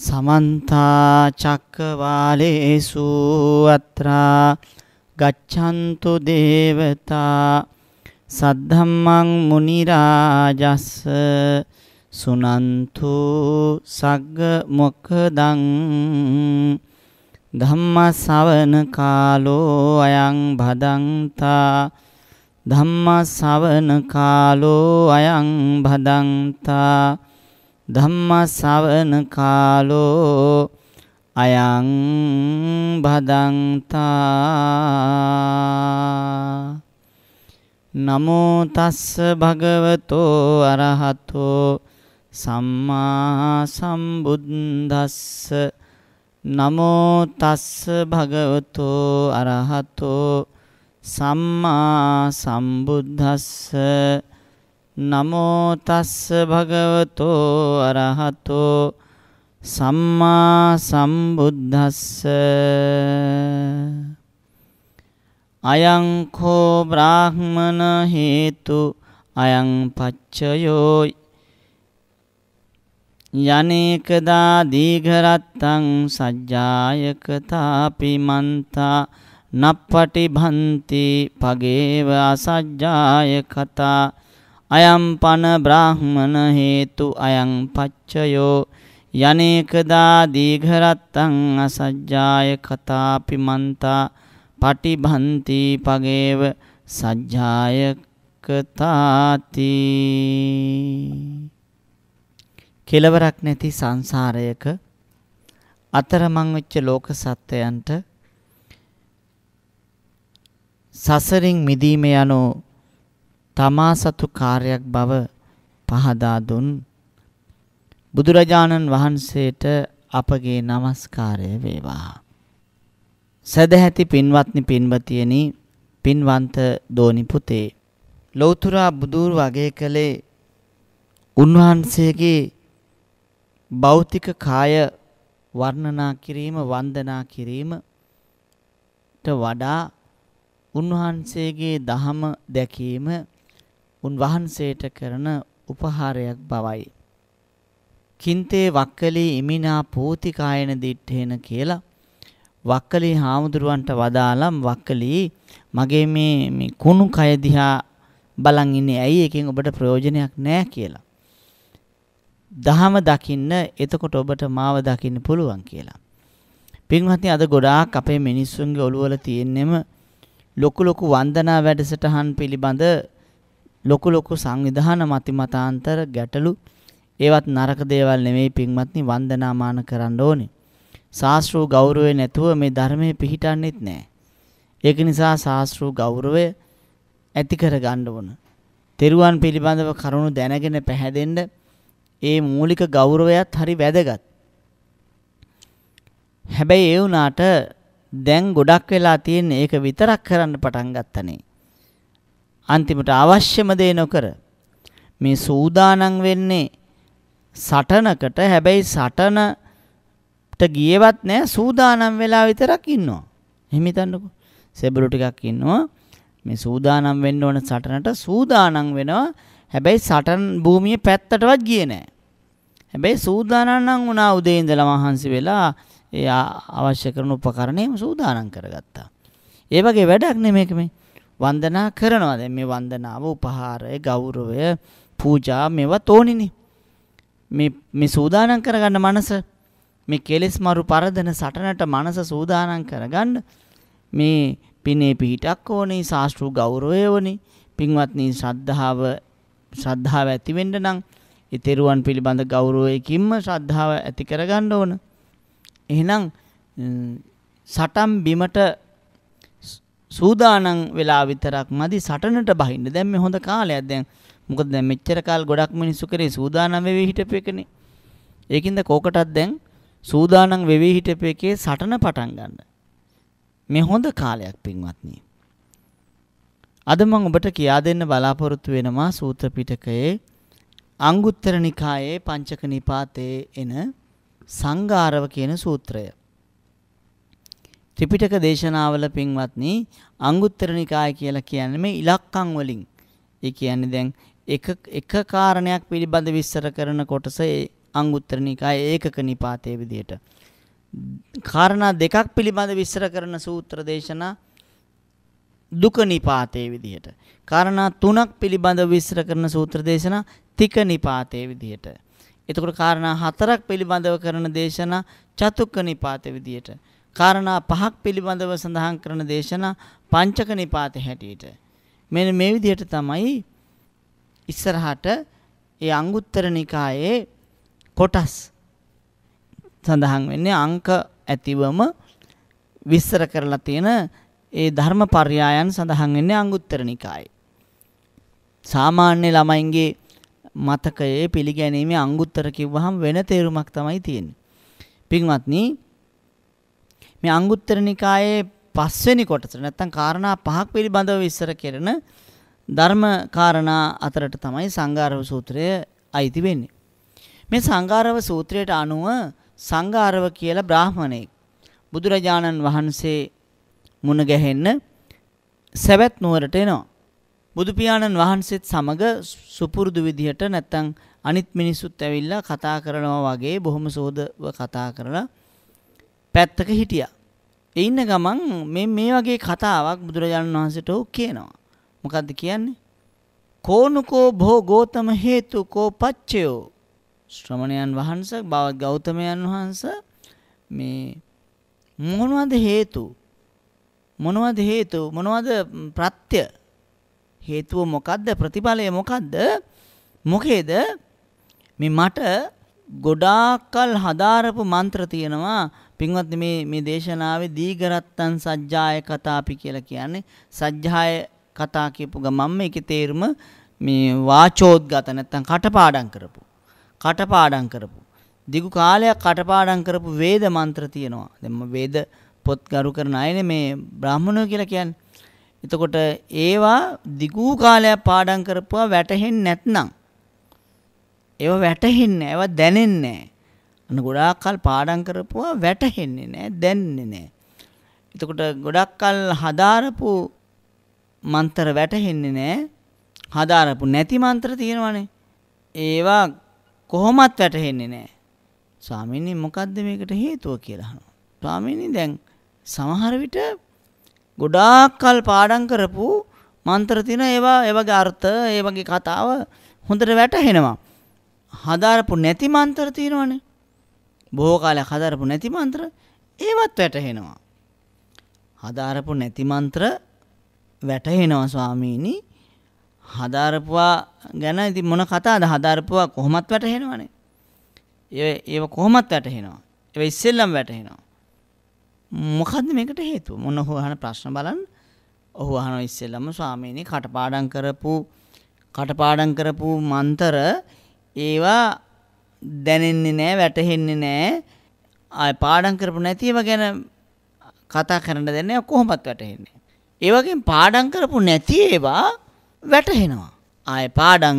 සමන්තා චක්කවාලේසු අත්‍රා ගච්ඡන්තු දේවතා සද්ධම්මං මුනි රාජස් සුනන්තු සග්ග මොකදං ධම්ම ශවන කාලෝ අයං භදන්තා ධම්ම ශවන කාලෝ අයං භදන්තා ධම්මසවන කාලෝ අයං බදන්තා නමෝ තස්ස භගවතෝ අරහතෝ සම්මා සම්බුද්දස්ස නමෝ තස්ස භගවතෝ අරහතෝ සම්මා සම්බුද්දස්ස නමෝ තස්ස භගවතෝ අරහතෝ සම්මා සම්බුද්දස්ස අයං කෝ බ්‍රාහ්මන හේතු අයං පච්චයෝ යනේකදා දීඝරත්තං සජ්ජායකතාපි මන්තා නප්පටි භන්ති පගේව අසජ්ජාය කතා අයම් පන බ්‍රාහ්මන හේතු අයං පච්චයෝ යනේකදා දීඝරත්තං අසජ්ජාය කතාපි මන්තා පටිභන්ති පගේව සජ්ජාය කතාති කෙලවරක් නැති සංසාරයක අතරමං වෙච්ච ලෝක සත්වයන්ට සසරින් මිදීම යනෝ තමා සතු කාර්යයක් බව පහදා දුන් බුදුරජාණන් වහන්සේට අපගේ নমස්කාරය වේවා. සදැහැති පින්වත්නි පින්වතියනි පින්වන්ත දෝනි පුතේ ලෞතර බුදුර වගේ කලේ උන්වහන්සේගේ භෞතික කාය වර්ණනා කිරීම වන්දනා කිරීමට වඩා උන්වහන්සේගේ දහම දැකීම උන්වහන්සේට කරන උපහාරයක් බවයි. කින්තේ වක්කලී ඉමිනා පූතිකායන දිට්ඨේන කියලා වක්කලී හාමුදුරුවන්ට වදාළම් වක්කලී මගේ මේ මේ කුණු කය දිහා බලන් ඉන්නේ ඇයි එකෙන් ඔබට ප්‍රයෝජනයක් නැහැ කියලා. දහම දකින්න එතකොට ඔබට මාව දකින්න පුළුවන් කියලා. පින්වත්නි අද ගොඩාක් අපේ මිනිස්සුන්ගේ ඔළුවල තියෙන්නෙම ලොකු ලොකු වන්දනා වැඩසටහන් පිළිබඳ ලොකු ලොකු සංවිධාන මති මතාන්තර ගැටලු ඒවත් නරක දේවල් නෙමෙයි පින්වත්නි වන්දනාමාන කරන්න ඕනේ. ශාස්ත්‍රූ ගෞරවය නැතුව මේ ධර්මයේ පිහිටන්නේත් නැහැ. ඒක නිසා ශාස්ත්‍රූ ගෞරවය ඇති කර ගන්න ඕන. තෙරුවන් පිළිබඳව කරුණු දැනගෙන පැහැදෙන්න ඒ මූලික ගෞරවයත් හරි වැදගත්. හැබැයි ඒ වුණාට දැන් ගොඩක් වෙලා තියෙන ඒක විතරක් කරන්න පටන් ගත්තනේ. අන්තිමට අවශ්‍යම දේ නොකර මේ සූදානම් වෙන්නේ සටනකට හැබැයි සටනට ගියවත් නෑ සූදානම් වෙලා විතරක් ඉන්නවා. එහෙම හිතන්නකෝ. සෙබළු ටිකක් ඉන්නවා. මේ සූදානම් වෙන්න ඕන සටනට සූදානම් වෙනවා. හැබැයි සටන් භූමියේ පැත්තටවත් ගියේ නෑ. හැබැයි සූදානම් නම් වුණා උදේ ඉඳලා මහන්සි වෙලා ඒ අවශ්‍ය කරන උපකරණේම සූදානම් කරගත්තා. ඒ වගේ වැඩක් නෙමෙයි මේක මේ. වන්දනා කරනවා. දැන් මේ වන්දනාව, උපහාරය, ගෞරවය, පූජා මේවා තෝනිනේ. මේ මේ සූදානම් කරගන්න මනස මේ කෙලෙස් මරු පරදන සටනට මනස සූදානම් කරගන්න මේ පිනේ පිහිටක් ඕනේ, සාස්ත්‍රු ගෞරවය ඕනේ. පින්වත්නි ශ්‍රද්ධාව ශ්‍රද්ධාව ඇති වෙන්න නම් ඊතරුවන් පිළිබඳ ගෞරවයකින්ම ශ්‍රද්ධාව ඇති කරගන්න ඕන. එහෙනම් සටම් බිමට සූදානම් වෙලා විතරක් මදි සටනට බහින්න. දැන් මේ හොඳ කාලයක් දැන් මොකද දැන් මෙච්චර කාල ගොඩක් මිනිස්සු කරේ සූදානම් වෙවි හිටපු එකනේ. ඒකින්ද කෝකටත් දැන් සූදානම් වෙවි හිටපු එකේ සටන පටන් ගන්න. මේ හොඳ කාලයක් පින්වත්නි. අද මම ඔබට කියා දෙන්න බලාපොරොත්තු වෙනවා සූත්‍ර පිටකයේ අංගුත්තර නිකායේ පංචක නිපාතයේ එන සංගාරව කියන සූත්‍රය. ත්‍රිපිටක දේශනාවල පින්වත්නි අංගුත්තර නිකාය කියලා කියන්නේ මේ ඉලක්කම් වලින්. ඒ කියන්නේ දැන් එක එක කාරණයක් පිළිබඳ විස්තර කරන කොටස ඒ අංගුත්තර නිකාය ඒකක නිපාතයේ විදියට. කාරණා දෙකක් පිළිබඳ විස්තර කරන සූත්‍ර දේශනා දුක නිපාතයේ විදියට. කාරණා තුනක් පිළිබඳ විස්තර කරන සූත්‍ර දේශනා තික නිපාතයේ විදියට. එතකොට කාරණා හතරක් පිළිබඳව කරන දේශනා චතුක්ක නිපාතයේ විදියට. කාරණා පහක් පිළිබඳව සඳහන් කරන දේශනා පංචක නිපාත හැටියට. මෙන්න මේ විදිහට තමයි ඉස්සරහට ඒ අංගුත්තර නිකායේ කොටස් සඳහන් වෙන්නේ අංක ඇතිවම විස්තර කරලා තියෙන ඒ ධර්මපර්යායන් සඳහන් වෙන්නේ අංගුත්තර නිකායේ. සාමාන්‍ය ළමයින්ගේ මතකයේ පිළිගැනීමේ අංගුත්තර කිව්වහම වෙන තේරුමක් තමයි තියෙන්නේ. පින්වත්නි මේ අංගුත්තර නිකායේ පස්වෙනි කොටසට නැත්තම් කාරණා පහක් පිළිබඳව විස්තර කරන ධර්ම කාරණා අතරට තමයි සංගාරව සූත්‍රය අයිති වෙන්නේ. මේ සංගාරව සූත්‍රයට අනුව සංගාරව කියලා බ්‍රාහමණයෙක් බුදුරජාණන් වහන්සේ මුණ ගැහෙන්න සැවැත් නුවරට එනවා. බුදු පියාණන් වහන්සේත් සමග සුපුරුදු විදිහට නැත්තම් අනිත් මිනිස්සුත් ඇවිල්ලා කතා කරනවා වගේ බොහොම සෝදව කතා කරලා පැත්තක හිටියා. ඒ ඉන්න ගමන් මේ මේ වගේ කතාවක් බුදුරජාණන් වහන්සේට කියනවා. මොකද්ද කියන්නේ? කෝනුකෝ භෝ ගෝතම හේතුකෝ පච්චයෝ ශ්‍රමණයන් වහන්සේ බව ගෞතමයන් වහන්සේ මේ මොනවද හේතු මොනවද හේතු මොනවද ප්‍රත්‍ය හේතුව මොකද්ද ප්‍රතිඵලය මොකද්ද මොකේද මේ මට ගොඩාක්කල් හදාරපු මන්ත්‍ර තියෙනවා පින්වත්නි මේ මේ දේශනාවේ දීගරත්තන් සජ්ජාය කතාපි කියලා කියන්නේ සජ්ජාය කතා කියපු ගමන් මේකේ තේරුම මේ වාචෝද්ගත නැත්තම් කටපාඩම් කරපු කටපාඩම් කරපු දිගු කාලයක් කටපාඩම් කරපු වේද මන්ත්‍ර තියෙනවා දැන් වේද පොත් ගරු කරන අයනේ මේ බ්‍රාහමණය කියලා කියන්නේ එතකොට ඒවා දිගු කාලයක් පාඩම් කරපුවා වැටහෙන්නේ නැත්නම් ඒව වැටහෙන්නේ ඒව දැනෙන්නේ නැහැ අන්න ගොඩාක් කල් පාඩම් කරපුවා වැටහෙන්නේ නැහැ, දැනෙන්නේ නැහැ. එතකොට ගොඩක් කල් හදාරපු මන්තර වැටහෙන්නේ නැහැ. හදාරපු නැති මන්තර තියෙනවනේ. ඒවා කොහොමත් වැටහෙන්නේ නැහැ. ස්වාමීනි මොකද්ද මේකට හේතුව කියලා අහනවා. ස්වාමීනි දැන් සමහර විට ගොඩාක් කල් පාඩම් කරපු මන්ත්‍ර තියෙන ඒවා ඒ වගේ අර්ථ ඒ වගේ කතාව හොඳට වැටහෙනවා. හදාරපු නැති මන්ත්‍ර තියෙනවනේ. බොහෝ කාලයක් හදාරපු නැති මන්ත්‍ර ඒවත් වැටහෙනවා. හදාරපු නැති මන්ත්‍ර වැටහෙනවා ස්වාමීනි. හදාරපුවා ගැන ඉතින් මොන කතාවද හදාරපුවා කොහොමත් වැටහෙනවනේ. ඒ ඒව කොහොමත් වැටහෙනවා. ඒව ඉස්සෙල්ලම වැටහෙනවා. මොකද්ද මේකට හේතුව? මොන ඔහු අහන ප්‍රශ්න බලන්න. ඔහු අහන ඉස්සෙල්ලම ස්වාමීනි කටපාඩම් කරපු කටපාඩම් කරපු මන්තර ඒවා දැනෙන්නේ නෑ වැටහෙන්නේ නෑ ආය පාඩම් කරපු නැති ඒවා ගැන කතා කරන්න දෙන්නේ කොහොමවත් වැටහෙන්නේ. ඒ වගේම පාඩම් කරපු නැති ඒවා වැටහෙනවා. ආය පාඩම්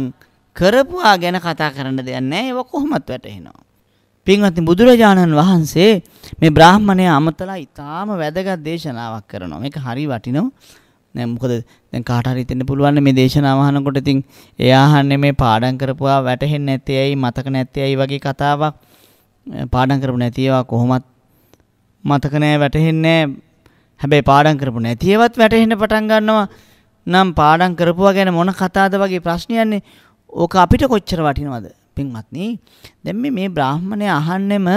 කරපුවා ගැන කතා කරන්න දෙයක් නෑ ඒවා කොහොමවත් වැටහෙනවා. පින්වත්නි බුදුරජාණන් වහන්සේ මේ බ්‍රාහ්මණය අමතලා ඊටාම වැදගත් දේශනාවක් කරනවා. මේක හරි වටිනවා. නෑ මොකද දැන් කාට හරි හිතෙන්න පුළුවන් මේ දේශනාව අහනකොට ඉතින් එයා අහන්නේ මේ පාඩම් කරපුවා වැටහෙන්නේ නැත්තේ ඇයි මතක නැත්තේ ඇයි වගේ කතාවක් පාඩම් කරපු නැති ඒවා කොහොමත් මතක නෑ වැටහෙන්නේ නෑ හැබැයි පාඩම් කරපු නැති ඒවත් වැටහෙන්න පටන් ගන්නවා නම් පාඩම් කරපුවා ගැන මොන කතාවද වගේ ප්‍රශ්නයන්නේ ඕක අපිට කොච්චර වටිනවද පින්වත්නි දැන් මේ මේ බ්‍රාහ්මණය අහන්නෙම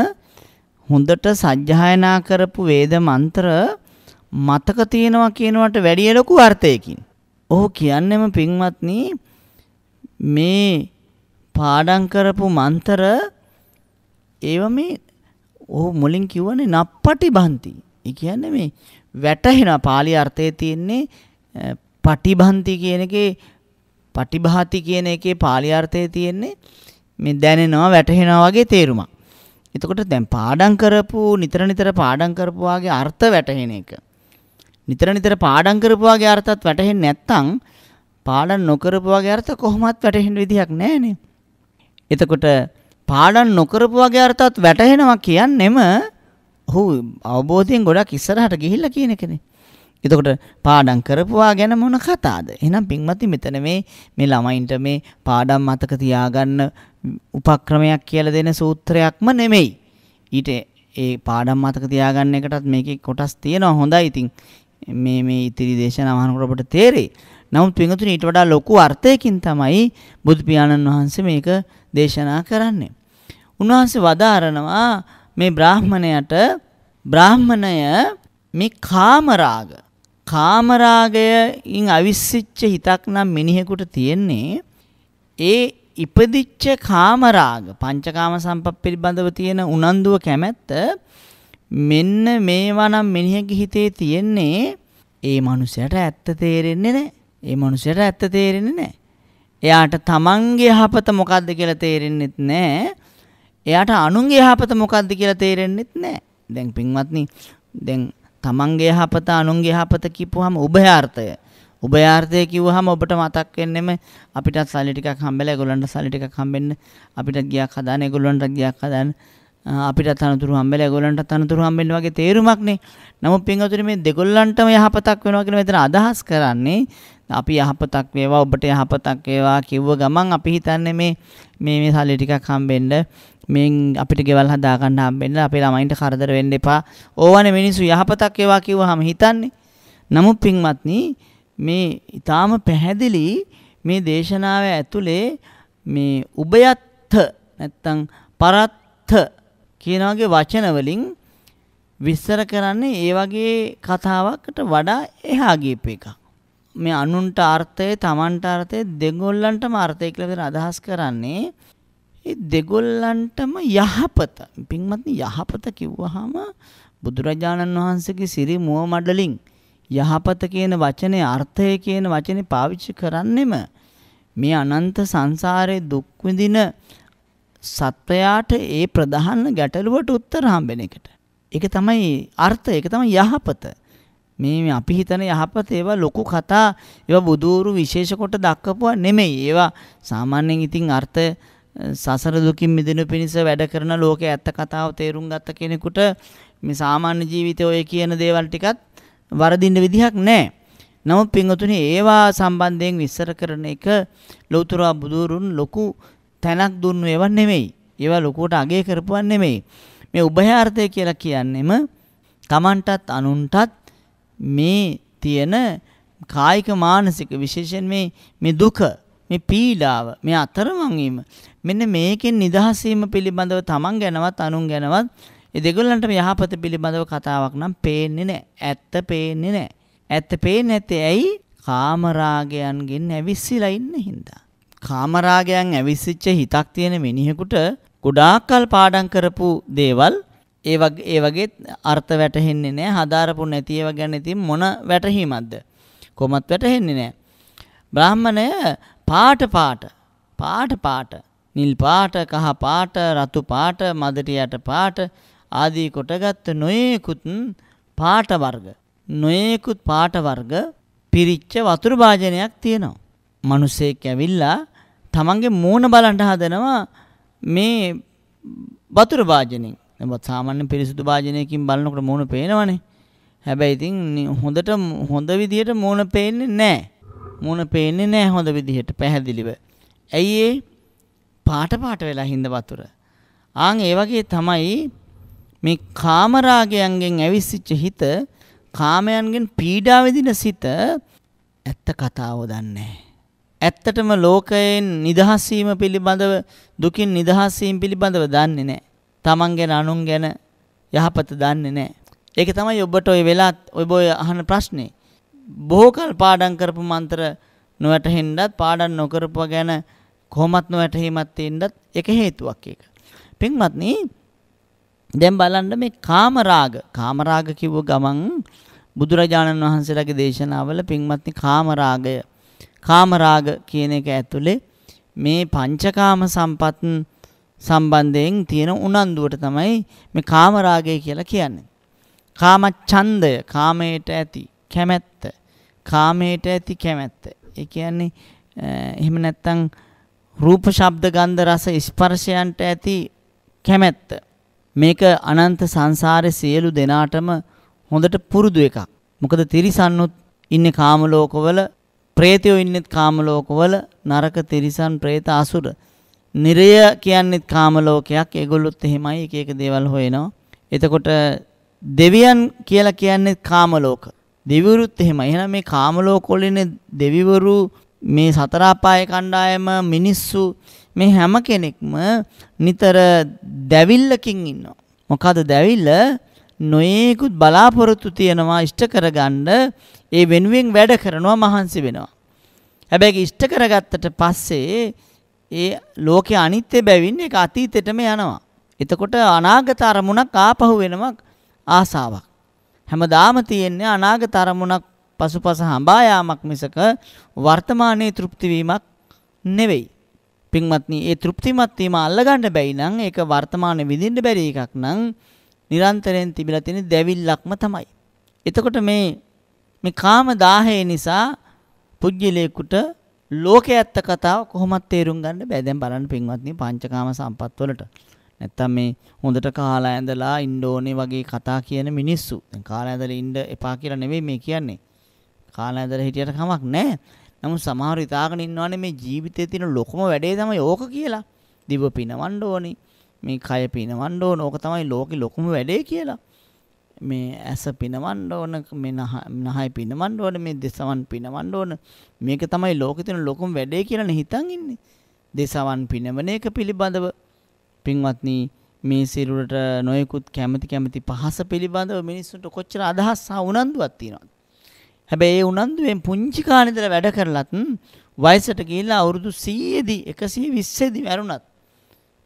හොඳට සජ්ජායනා කරපු වේද මන්ත්‍ර මතක තියෙනවා කියනවට වැඩිය ලොකු අර්ථයකින්. ඔහු කියන්නෙම පින්වත්නි මේ පාඩම් කරපු මන්තර ඒව මේ ඔහු මුලින් කිව්වනේ නප්පටි බන්ති. ඒ කියන්නේ මේ වැටහෙන පාලි අර්ථයේ තියෙන්නේ පටිභන්ති කියන එකේ පටිභාති කියන එකේ පාලි අර්ථයේ තියෙන්නේ මේ දැනෙනවා වැටහෙනවා වගේ තේරුමක්. එතකොට දැන් පාඩම් කරපු නිතර නිතර පාඩම් කරපු වාගේ අර්ථ වැටහෙන එක. නිතර නිතර පාඩම් කරපුවාගේ අර්ථත් වැටහෙන්නේ නැත්නම් පාඩම් නොකරපුවාගේ අර්ථ කොහොමවත් වැටහෙන්න විදිහක් නැහැනේ. එතකොට පාඩම් නොකරපුවාගේ අර්ථත් වැටහෙනවා කියන්නේම ඔහු අවබෝධයෙන් ගොඩක් ඉස්සරහට ගිහිල්ලා කියන එකනේ. එතකොට පාඩම් කරපුවා ගැන මොන කතාවද? එහෙනම් පින්වත්නි මෙතන මේ මේ ළමයින්ට මේ පාඩම් මතක තියාගන්න උපක්‍රමයක් කියලා දෙන සූත්‍රයක්ම නෙමෙයි. ඊට ඒ පාඩම් මතක තියාගන්න එකටත් මේකේ කොටස් තියෙනවා. හොඳයි. ඉතින් මේ මේ ඉතිරි දේශනා වහනකොට අපට තේරෙයි. නමුත් පින්වතුනි ඊට වඩා ලොකු අර්ථයකින් තමයි බුදු පියාණන් වහන්සේ මේක දේශනා කරන්නේ. උන්වහන්සේ වදාරනවා මේ බ්‍රාහ්මණයට බ්‍රාහ්මණය මේ කාමරාග කාමරාගයෙන් අවිස්සිච්ච හිතක් නම් මිනිහෙකුට තියෙන්නේ ඒ ඉපදිච්ච කාමරාග පංචකාම සම්පත් පිළිබඳව තියෙන උනන්දුව කැමැත්ත මෙන්න මේවා නම් මිනිහගේ හිතේ තියෙන්නේ ඒ මනුස්සයට ඇත්ත තේරෙන්නේ නැහැ. ඒ මනුස්සයට ඇත්ත තේරෙන්නේ නැහැ. එයාට තමන්ගේ යහපත මොකද්ද කියලා තේරෙන්නෙත් නැහැ. එයාට අනුන්ගේ යහපත මොකද්ද කියලා තේරෙන්නෙත් නැහැ. දැන් පින්වත්නි දැන් තමන්ගේ යහපත අනුන්ගේ යහපත කියපුවාම උභයාර්ථය උභයාර්ථය කිව්වහම ඔබට මතක් වෙන්නෙම අපිටත් සල්ලි ටිකක් හම්බෙලා ඒගොල්ලන්ට සල්ලි ටිකක් හම්බෙන්න අපිටත් ගියක් හදාන ඒගොල්ලන්ට ගියක් හදාන අපිට තනතුරු හම්බෙලා ඒගොල්ලන්ට තනතුරු හම්බෙන්න වගේ තේරුමක්නේ. නමුත් පින්වතුනි මේ දෙගොල්ලන්ටම යහපතක් වෙනවා කියලා මෙතන අදහස් කරන්නේ අපි යහපතක් වේවා ඔබට යහපතක් වේවා කිව්ව ගමන් අපි හිතන්නේ මේ මේ මේ සල්ලි ටිකක් හම්බෙන්න මෙන් අපිට ගෙවල් හදා ගන්න හම්බෙන්න අපේ ළමයින්ට කරදර වෙන්න එපා. ඕවනේ මිනිස්සු යහපතක් වේවා කිව්වහම හිතන්නේ. නමුත් පින්වත්නි මේ ඊටාම පැහැදිලි මේ දේශනාව ඇතුලේ මේ උබයත්ථ නැත්තම් පරත්ථ කියන වගේ වචන වලින් විස්තර කරන්නේ ඒ වගේ කතාවකට වඩා එහා ගියපු එකක්. මේ අනුන්ට අර්ථය, Tamanට අර්ථය දෙගොල්ලන්ටම අර්ථය කියලා විතර අදහස් කරන්නේ ඒ දෙගොල්ලන්ටම යහපත. පින්වත්නි යහපත කිව්වහම බුදුරජාණන් වහන්සේගේ Siri මුව මඩලින් යහපත කියන වචනේ අර්ථය කියන වචනේ පාවිච්චි කරන්නෙම මේ අනන්ත සංසාරේ දුක් විඳින සත්වයාට ඒ ප්‍රධාන ගැටලුවට උත්තර හම්බෙන එකට. ඒක තමයි අර්ථය, ඒක තමයි යහපත. මේ අපි හිතන යහපත ඒවා ලොකු කතා, ඒවා බුදూరు විශේෂ කොට දක්වපුවා නෙමෙයි. ඒවා සාමාන්‍යයෙන් ඉතින් අර්ථය සසර දුකින් මිදෙන පිණිස වැඩ කරන ලෝකයේ ඇත්ත කතාව තේරුම් ගත්ත කෙනෙකුට මේ සාමාන්‍ය ජීවිතයේ ඔය කියන දේවල් ටිකත් වරදින්න විදිහක් නැහැ. නමුත් පින්වතුනි ඒවා සම්බන්ධයෙන් විස්තර කරන එක ලෞතර බුදුරුන් ලොකු තැනක් දුන්නු ඒවා නෙමෙයි. ඒවා ලොකුවට අගය කරපුවා නෙමෙයි. මේ උභයාර්ථය කියලා කියන්නෙම Tamanටත් අනුන්ටත් මේ තියෙන කායික මානසික විශේෂයෙන් මේ මේ දුක මේ පීඩාව මේ අතරමං වීම මෙන්න මේකෙන් නිදහස් වීම පිළිබඳව Taman ගැනවත් අනුන් ගැනවත් ඒ දෙගොල්ලන්ටම යහපත පිළිබඳව කතාවක් නම් පේන්නේ නැහැ. ඇත්ත පේන්නේ නැහැ. ඇත්ත පේන්නේ නැත්තේ ඇයි? කාමරාගයන්ගෙන් ඇවිස්සලා ඉන්න හින්දා. කාමරාගයන් ඇවිස්සිච්ච හිතක් තියෙන මිනිහෙකුට ගොඩාක්කල් පාඩම් කරපු දේවල් ඒ වගේ ඒ වගේ අර්ථ වැටහෙන්නේ නැහැ හදාරපු නැති ඒවා ගැන ඉතින් මොන වැටහීමක්ද කොමත් වැටහෙන්නේ නැහැ බ්‍රාහ්මණය පාට පාට පාට පාට නිල් පාට කහ පාට රතු පාට මදටියට පාට ආදී කොටගත් නොයෙකුත් පාට වර්ග නොයෙකුත් පාට වර්ග පිරිච්ච වතුරු භාජනයක් තියෙනවා. මිනිසෙක් ඇවිල්ලා තමන්ගේ මූණ බලන්ට හදනවා මේ වතුර භාජනෙන්. දැන් සාමාන්‍ය පිරිසුදු භාජනයකින් බලනකොට මූණ පේනවනේ. හැබැයි ඉතින් හොඳට හොඳ විදිහට මූණ පේන්නේ නැහැ. මූණ පේන්නේ නැහැ හොඳ විදිහට පැහැදිලිව. ඇයි ඒ පාට පාට වෙලා හින්ද වතුර. ආන් ඒ වගේ තමයි මේ කාමරාගයන්ගෙන් ඇවිස්සිච්ච හිත කාමයන්ගෙන් පීඩා විඳින සිත ඇත්ත කතාව දන්නේ නැහැ. ඇත්තටම ලෝකයෙන් නිදහස් වීම පිළිබඳව දුකින් නිදහස් වීම පිළිබඳව දන්නේ නැහැ. Taman ගැන අනුන් ගැන යහපත දන්නේ නැහැ. ඒක තමයි ඔබට ওই වෙලාත් ඔබ ඔය අහන ප්‍රශ්නේ. බොහෝ කල් පාඩම් කරපු මන්ත්‍ර නොවැටහෙන්නත් පාඩම් නොකරපුව ගැන කොහොමත් නොවැටහීමක් තියෙන්නත් ඒක හේතුවක් ඒක. පින්වත්නි දැන් බලන්න මේ කාමරාග කාමරාග කිව්ව ගමන් බුදුරජාණන් වහන්සේලාගේ දේශනාවල පින්වත්නි කාමරාගය කාමරාග කියන එක ඇතුලේ මේ පංචකාම සම්පත් සම්බන්ධයෙන් තියෙන උනන්දුවට තමයි මේ කාමරාගය කියලා කියන්නේ. කාම ඡන්දය කාමයට ඇති කැමැත්ත කාමයට ඇති කැමැත්ත. ඒ කියන්නේ එහෙම නැත්නම් රූප ශබ්ද ගන්ධ රස ස්පර්ශයන්ට ඇති කැමැත්ත. මේක අනන්ත සංසාරේ සියලු දෙනාටම හොඳට පුරුදු එකක්. මොකද තිරිසන්නුත් ඉන්නේ කාම ලෝකවල ප්‍රේතයෝ ඉන්නෙත් කාමලෝකවල නරක තිරිසන් ප්‍රේත අසුර. නිරය කියන්නෙත් කාමලෝකයක් ඒගොල්ලොත් එහෙමයි එක එක දේවල් හොයනවා. එතකොට දෙවියන් කියලා කියන්නෙත් කාමලෝක. දෙවිවරුත් එහෙමයි. එහෙනම් මේ කාමලෝකවලින් දෙවිවරු මේ සතර අපාය කණ්ඩායම මිනිස්සු මේ හැම කෙනෙක්ම නිතර දැවිල්ලකින් ඉන්නවා. මොකද දැවිල්ල නොයේකුත් බලාපොරොත්තු තියෙනවා ඉෂ්ට කරගන්න ඒ වෙනුවෙන් වැඩ කරනවා මහන්සි වෙනවා. හැබැයි ඉෂ්ට කරගත්තට පස්සේ ඒ ලෝකයේ අනිත්‍ය බැවින් ඒක අතීතෙටම යනවා. එතකොට අනාගත අරමුණක් ආපහු වෙනම ආසාවක්. හැමදාම තියෙන්නේ අනාගත අරමුණක් පසුපස හඹා යාමක් මිසක වර්තමානයේ තෘප්ති වීමක් නෙවෙයි. පින්වත්නි, ඒ තෘප්තිමත් වීම අල්ලගන්න බැයි නම් ඒක වර්තමානයේ විඳින්න බැරි එකක් නම් නිරන්තරයෙන් තිබිලා තියෙන දැවිල්ලක්ම තමයි. එතකොට මේ මේ කාම දාහය නිසා පුජ්‍යලේකුට ලෝකයේත් කතාව කොහොමද තේරුම් ගන්න බෑ. දැන් බලන්න පින්වත්නි පංචකාම සම්පත් වලට. නැත්තම් මේ හොඳට කාලා ඇඳලා ඉන්න ඕනේ වගේ කතා කියන මිනිස්සු. දැන් කාලා ඇඳලා ඉන්න එපා කියලා නෙමෙයි මේ කියන්නේ. කාලා ඇඳලා හිටියට කමක් නැහැ. නමුත් සමහර හිතාගෙන ඉන්නවනේ මේ ජීවිතේ තියෙන ලොකුම වැඩේ තමයි ඕක කියලා. දිව පිනවන්න ඕනේ. මේ කය පිනවන්න ඕන ඕක තමයි ලෝකෙ ලොකුම වැඩේ කියලා. මේ ඇස පිනවන්න ඕන මේ නහය පිනවන්න ඕන මේ දෙසවන් පිනවන්න ඕන මේක තමයි ලෝකෙ තියෙන ලොකුම වැඩේ කියලා හිතන් ඉන්නේ. දෙසවන් පිනවන එක පිළිබඳව පින්වත්නි මේ සිරුරට නොයෙකුත් කැමති කැමති පහස පිළිබඳව මිනිස්සුන්ට කොච්චර අදහස් හා උනන්දුවක් තියෙනවද? හැබැයි ඒ උනන්දුවෙන් පුංචි කාලේ වැඩ කරලත් වයසට ගිහිල්ලා අවුරුදු 100 දී 120 දී මැරුණත්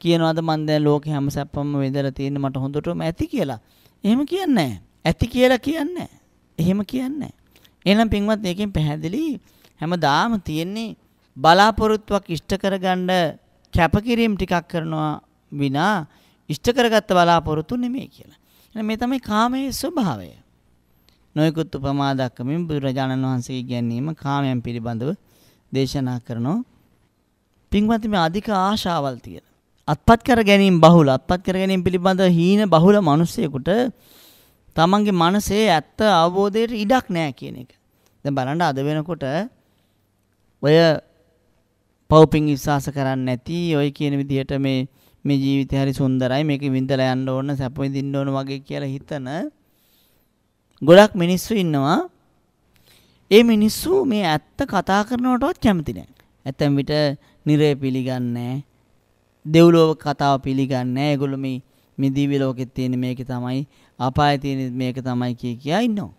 කියනවාද මන් දැන් ලෝකේ හැම සැපම විඳලා තියෙන්නේ මට හොඳටම ඇති කියලා. එහෙම කියන්නේ ඇති කියලා කියන්නේ එහෙම කියන්නේ එහෙනම් පින්වත් මේකෙන් පැහැදිලි හැමදාම තියෙන්නේ බලාපොරොත්තුවක් ඉෂ්ට කරගන්න කැපකිරීම ටිකක් කරනවා විනා ඉෂ්ට කරගත්ත බලාපොරොත්තු නෙමෙයි කියලා. එහෙනම් මේ තමයි කාමයේ ස්වභාවය. නොයෙකුත් උපමා දක්වමින් බුදුරජාණන් වහන්සේ ගැනීම කාමයන් පිළිබඳව දේශනා කරනවා. පින්වත් මේ අධික ආශාවල් තියෙන අත්පත් කර ගැනීම බහුල අත්පත් කර ගැනීම පිළිබඳ හීන බහුල මිනිසෙකුට තමන්ගේ මනසේ ඇත්ත අවබෝධයට ඉඩක් නැහැ කියන එක. දැන් බලන්න අද වෙනකොට ඔය පවුපින් විශ්වාස කරන්නේ නැති ඔය කියන විදිහට මේ මේ ජීවිතය හරි සුන්දරයි මේක විඳලා යන්න ඕන සැප විඳින්න ඕන වගේ කියලා හිතන ගොඩක් මිනිස්සු ඉන්නවා. ඒ මිනිස්සු මේ ඇත්ත කතා කරනකොටවත් කැමති නැහැ. ඇතැම් විට නිරය පිළිගන්නේ නැහැ. දෙව්ලෝක කතාව පිළිගන්නේ නැහැ. ඒගොල්ලෝ මේ මේ දිව්‍ය ලෝකෙත් තියෙන මේක තමයි අපාය තියෙන මේක තමයි කිය කියා ඉන්නවා.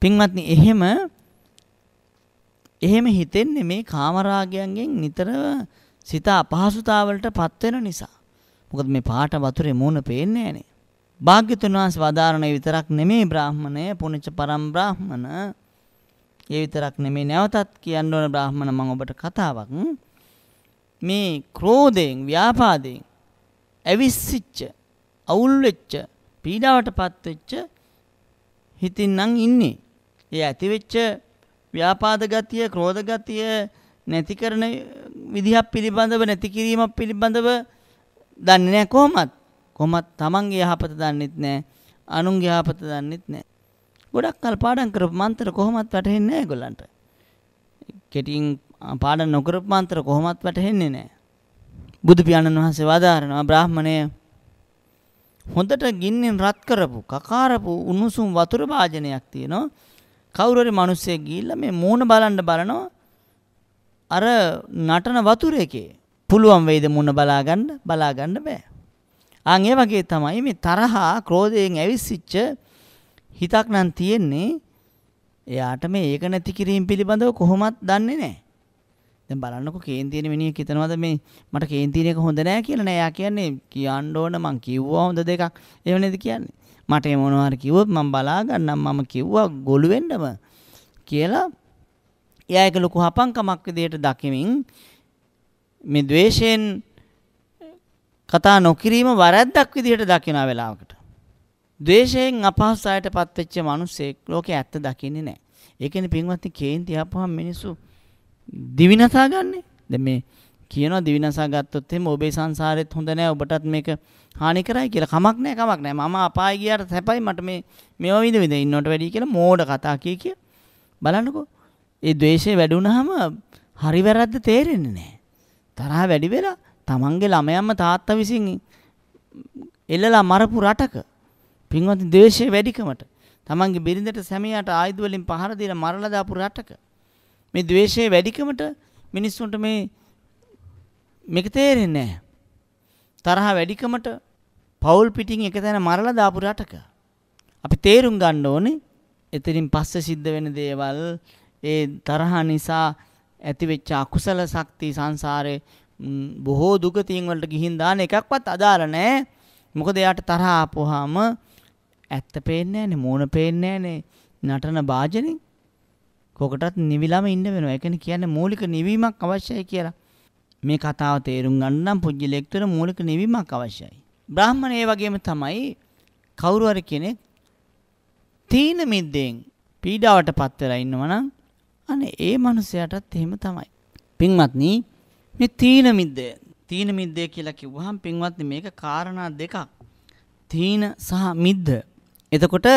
පින්වත්නි එහෙම එහෙම හිතෙන්නේ මේ කාමරාගයන්ගෙන් නිතර සිත අපහසුතාවලට පත් වෙන නිසා. මොකද මේ පාට වතුරේ මූණ පේන්නේ නැහනේ. භාග්‍යතුන් වහන්සේ වදාරණේ විතරක් නෙමේ බ්‍රාහමණය පුණිච්ච පරම් බ්‍රාහමණ. ඒ විතරක් නෙමේ නැවතත් කියන්න ඕන බ්‍රාහමණ මම ඔබට කතාවක් මේ ක්‍රෝධයෙන් ව්‍යාපාදයෙන් ඇවිස්සිච්ච අවුල් වෙච්ච පීඩාවටපත් වෙච්ච හිතින් නම් ඉන්නේ. ඒ ඇති වෙච්ච ව්‍යාපාද ගතිය, ක්‍රෝධ ගතිය නැති කරන විදිහක් පිළිබඳව නැති කිරීමක් පිළිබඳව දන්නේ නැහැ කොහොමත්. කොහොමත් Tamange යහපත දන්නෙත් නැහැ, අනුන්ගේ යහපත දන්නෙත් නැහැ. ගොඩක් කල් පාඩම් කරපු මන්ත්‍ර කොහොමත් වැටහෙන්නේ නැහැ ඒගොල්ලන්ට. කෙටින් පාඩම් නොකරපු මන්ත්‍ර කොහොමත් වැටහෙන්නේ නැහැ. බුදු පියාණන් වහන්සේ වදාරනවා බ්‍රාහමණය හොඳට ගින්නෙන් රත් කරපු කකාරපු උණුසුම් වතුර භාජනයක් තියෙනවා. කවුරු හරි මිනිස්සෙක් ගිහිල්ලා මේ මූණ බලන්න බලනවා. අර නටන වතුර එකේ පුළුවන් වෙයිද මූණ බලා ගන්න බලා ගන්න බෑ. ආන් ඒ වගේ තමයි මේ තරහා ක්‍රෝධයෙන් ඇවිස්සිච්ච හිතක් නම් තියෙන්නේ එයාට මේ ඒක නැති කිරීම පිළිබඳව කොහොමත් දන්නේ නැහැ. දැන් බලන්නකො කේන්තියන මිනිහෙක් හිතනවාද මේ මට කේන්තියන එක හොඳ නෑ කියලා නෑ. එයා කියන්නේ කියන්න ඕන මං කිව්වා හොඳ දෙකක්. එහෙම නේද කියන්නේ? මට ඒ මොනවා හරි කිව්වොත් මම බලා ගන්නම් මම කිව්වා ගොළු වෙන්නම කියලා එයා ඒක ලොකු හපංකමක් විදියට දකිමින් මේ द्वේෂයෙන් කතා නොකිරීම වරද්දක් විදියට දකින වෙලාවකට ද්වේෂයෙන් අපහසුතාවයටපත් වෙච්ච මිනිස්සෙක් ලෝකේ ඇත්ත දකින්නේ නැහැ. ඒකනේ පින්වත්නි කේන්ති ආපුවම මිනිස්සු දිවිනසා ගන්නෙ. දැන් මේ කියනවා දිවිනසා ගත්තොත් එහෙම ඔබේ සංසාරෙත් හොඳ නෑ ඔබටත් මේක හානි කරයි කියලා. කමක් නෑ කමක් නෑ. මම අපාය ගියාට සැපයි මට මේ මේව විඳ විඳ ඉන්නවට වැඩිය කියලා මෝඩ කතා කිය කිය බලන්නකෝ. ඒ ද්වේෂය වැඩි වුණාම හරි වැරද්ද තේරෙන්නේ නෑ. තරහ වැඩි වෙලා තමන්ගේ ළමයන්ම තාත්තා විසින් එල්ලලා මරපු රටක පින්වත් ද්වේෂයේ වැඩිකමට තමන්ගේ බිරිඳට සැමියාට ආයුධ වලින් පහර දීලා මරලා දාපු රටක මේ ද්වේෂයේ වැඩිකමට මිනිස්සුන්ට මේ මේක තේරෙන්නේ නැහැ. තරහ වැඩිකමට පවුල් පිටින් එක තැන මරලා දාපු රටක. අපි තේරුම් ගන්න ඕනේ එතනින් පස්සේ සිද්ධ වෙන දේවල් ඒ තරහ නිසා ඇතිවෙච්ච අකුසල ශක්ති සංසාරේ බොහෝ දුක තින් වලට ගිහින් දාන එකක්වත් අදාළ නැහැ. මොකද එයාට තරහ ආපුවාම ඇත්ත පේන්නේ නැහනේ, මූණ පේන්නේ නැහනේ, නටන වාජනේ. කොකටත් නිවිලම ඉන්න වෙනවා. ඒ කියන්නේ කියන්නේ මූලික නිවීමක් අවශ්‍යයි කියලා. මේ කතාව තේරුම් ගන්න නම් පුජ්‍යලෙක් තුළ මූලික නිවීමක් අවශ්‍යයි. බ්‍රාහ්මණ ඒ වගේම තමයි කවුරු හරි කෙනෙක් තීන මිද්දෙන් පීඩාවටපත් වෙලා ඉන්නවනම් අනේ ඒ මනුස්සයාටත් එහෙම තමයි. පින්වත්නි මේ තීන මිද්දය තීන මිද්දය කියලා කිව්වහම පින්වත්නි මේක කාරණා දෙකක්. තීන සහ මිද්ද. එතකොට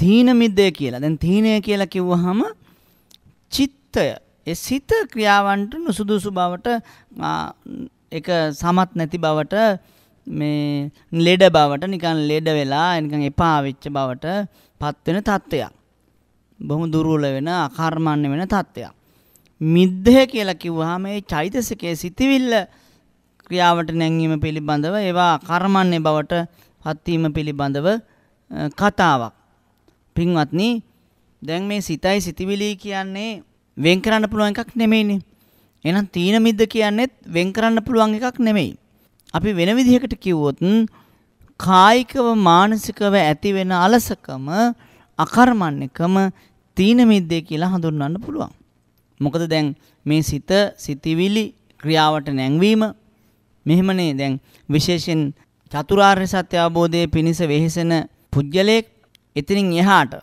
තීන මිද්දේ කියලා. දැන් තීනය කියලා කිව්වහම චිත්තය ඒ සිත ක්‍රියාවන්ට නුසුදුසු බවට ඒක සමත් නැති බවට මේ ලෙඩ බවට නිකන් ලෙඩ වෙලා නිකන් එපා වෙච්ච බවට පත් වෙන තත්ත්වයක්. බොහොම දුර්වල වෙන අකර්මණ්‍ය වෙන තත්ත්වයක්. මිද්දේ කියලා කිව්වහම මේ චෛතසිකයේ සිටිවිල්ල ක්‍රියාවට නැංවීම පිළිබඳව ඒවා කර්මන්නේ බවට පත්වීම පිළිබඳව කතාවක්. පින්වත්නි දැන් මේ සිතයි සිතවිලි කියන්නේ වෙන් කරන්න පුළුවන් එකක් නෙමෙයිනේ. එහෙනම් තීන මිද්ද කියන්නේත් වෙන් කරන්න පුළුවන් එකක් නෙමෙයි. අපි වෙන විදිහකට කිව්වොත් කායිකව මානසිකව ඇති වෙන අලසකම අකර්මණ්‍යකම තීන මිද්දේ කියලා හඳුන්වන්න පුළුවන්. මොකද දැන් මේ සිත සිතවිලි ක්‍රියාවට නැංවීම මෙහෙමනේ දැන් විශේෂයෙන් චතුරාර්ය සත්‍ය අවබෝධයේ පිණිස වෙහෙසෙන පුජ්‍යලයක් එතනින් එහාට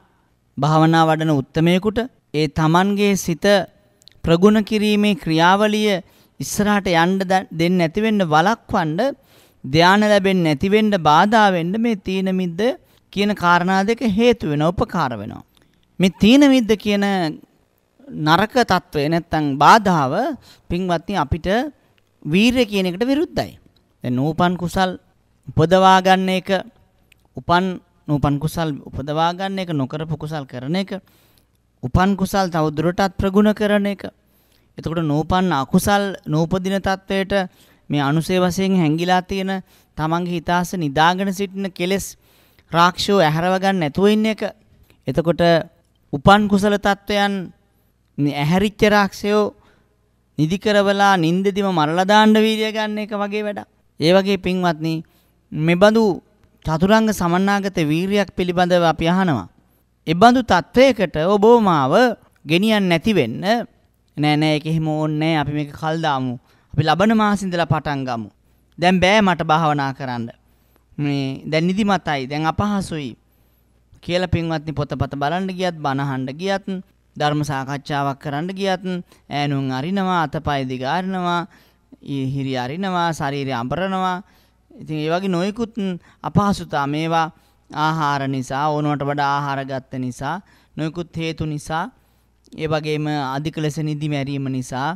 භාවනා වඩන උත්මයෙකුට ඒ තමන්ගේ සිත ප්‍රගුණ කිරීමේ ක්‍රියාවලිය ඉස්සරහට යන්න දෙන්න නැති වෙන්න වළක්වන්න ධානය ලැබෙන්නේ නැති වෙන්න බාධා වෙන්න මේ තීන මිද්ද කියන කාරණා දෙක හේතු වෙනවා උපකාර වෙනවා මේ තීන මිද්ද කියන නරක తත්වය නැත්තම් බාධාව පින්වත්නි අපිට වීරය කියන එකට විරුද්ධයි දැන් නූපන් කුසල් උපදවා ගන්න එක උපන් නූපන් කුසල් උපදවා ගන්න එක නොකරපු කුසල් කරන එක උපන් කුසල් තවදුරටත් ප්‍රගුණ කරන එක එතකොට නූපන් අකුසල් නූපදින තත්වයට මේ අනුසේ වශයෙන් හැංගිලා තියෙන තමන්ගේ හිතාස නිදාගෙන සිටින කෙලෙස් රාක්ෂෝ ඇහැරව ගන්න නැතුව ඉන්න එක එතකොට උපන් කුසල තත්වයන් ඇහැරිච්ච රාක්ෂයෝ නිදි කරවලා නින්දෙදිම මරලා දාන්න වීර්ය ගන්න එක වගේ වැඩක්. ඒ වගේ පින්වත්නි මෙබඳු චතුරංග සමන්නාගත වීරියක් පිළිබඳව අපි අහනවා. එබඳු තත්ත්වයකට ඔබෝමාව ගෙනියන් නැති වෙන්න නෑ නෑ ඒක එහෙම ඕන්නේ අපි මේක කල් දාමු. අපි ලබන මාසින්දලා පටන් ගමු. දැන් බෑ මට භාවනා කරන්න. මේ දැන් නිදිමතයි, දැන් අපහසුයි කියලා පින්වත්නි පොතපත බලන්න ගියත්, බනහන්න ගියත්, ධර්ම සාකච්ඡාවක් කරන්න ගියත්, ඈනුන් අරිනවා, අතපය දිගාරිනවා, හිරි අරිනවා, ශරීරය අඹරනවා, ඉතින් ඒ වගේ නොයෙකුත් අපහසුතා මේවා ආහාර නිසා ඕනවට වඩා ආහාර ගත්ත නිසා නොයෙකුත් හේතු නිසා ඒ වගේම අධික ලෙස නිදි මැරීම නිසා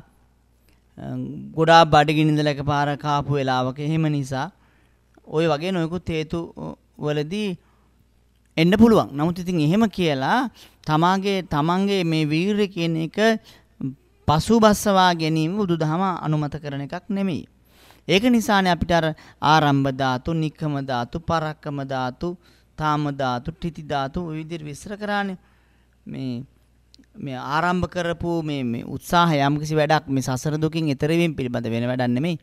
ගොඩාක් බඩගිනි ඉඳලා එකපාර කාපු වෙලාවක එහෙම නිසා ওই වගේ නොයෙකුත් හේතු වලදී එන්න පුළුවන්. නමුත් ඉතින් එහෙම කියලා තමාගේ තමන්ගේ මේ වීරිය කියන එක පසුබස්සවා ගැනීම බුදුදහම අනුමත කරන එකක් නෙමෙයි. ඒක නිසානේ අපිට අර ආරම්භ ධාතු, නික්කම ධාතු, පරක්කම ධාතු, තාම ධාතු, ඨිති ධාතු ඔය විදිහට විස්තර කරානේ. මේ මේ ආරම්භ කරපු මේ මේ උත්සාහය යම්කිසි වැඩක් මේ සසර දුකින් ඈතර වීම පිළිබඳ වෙන වැඩක් නෙමෙයි.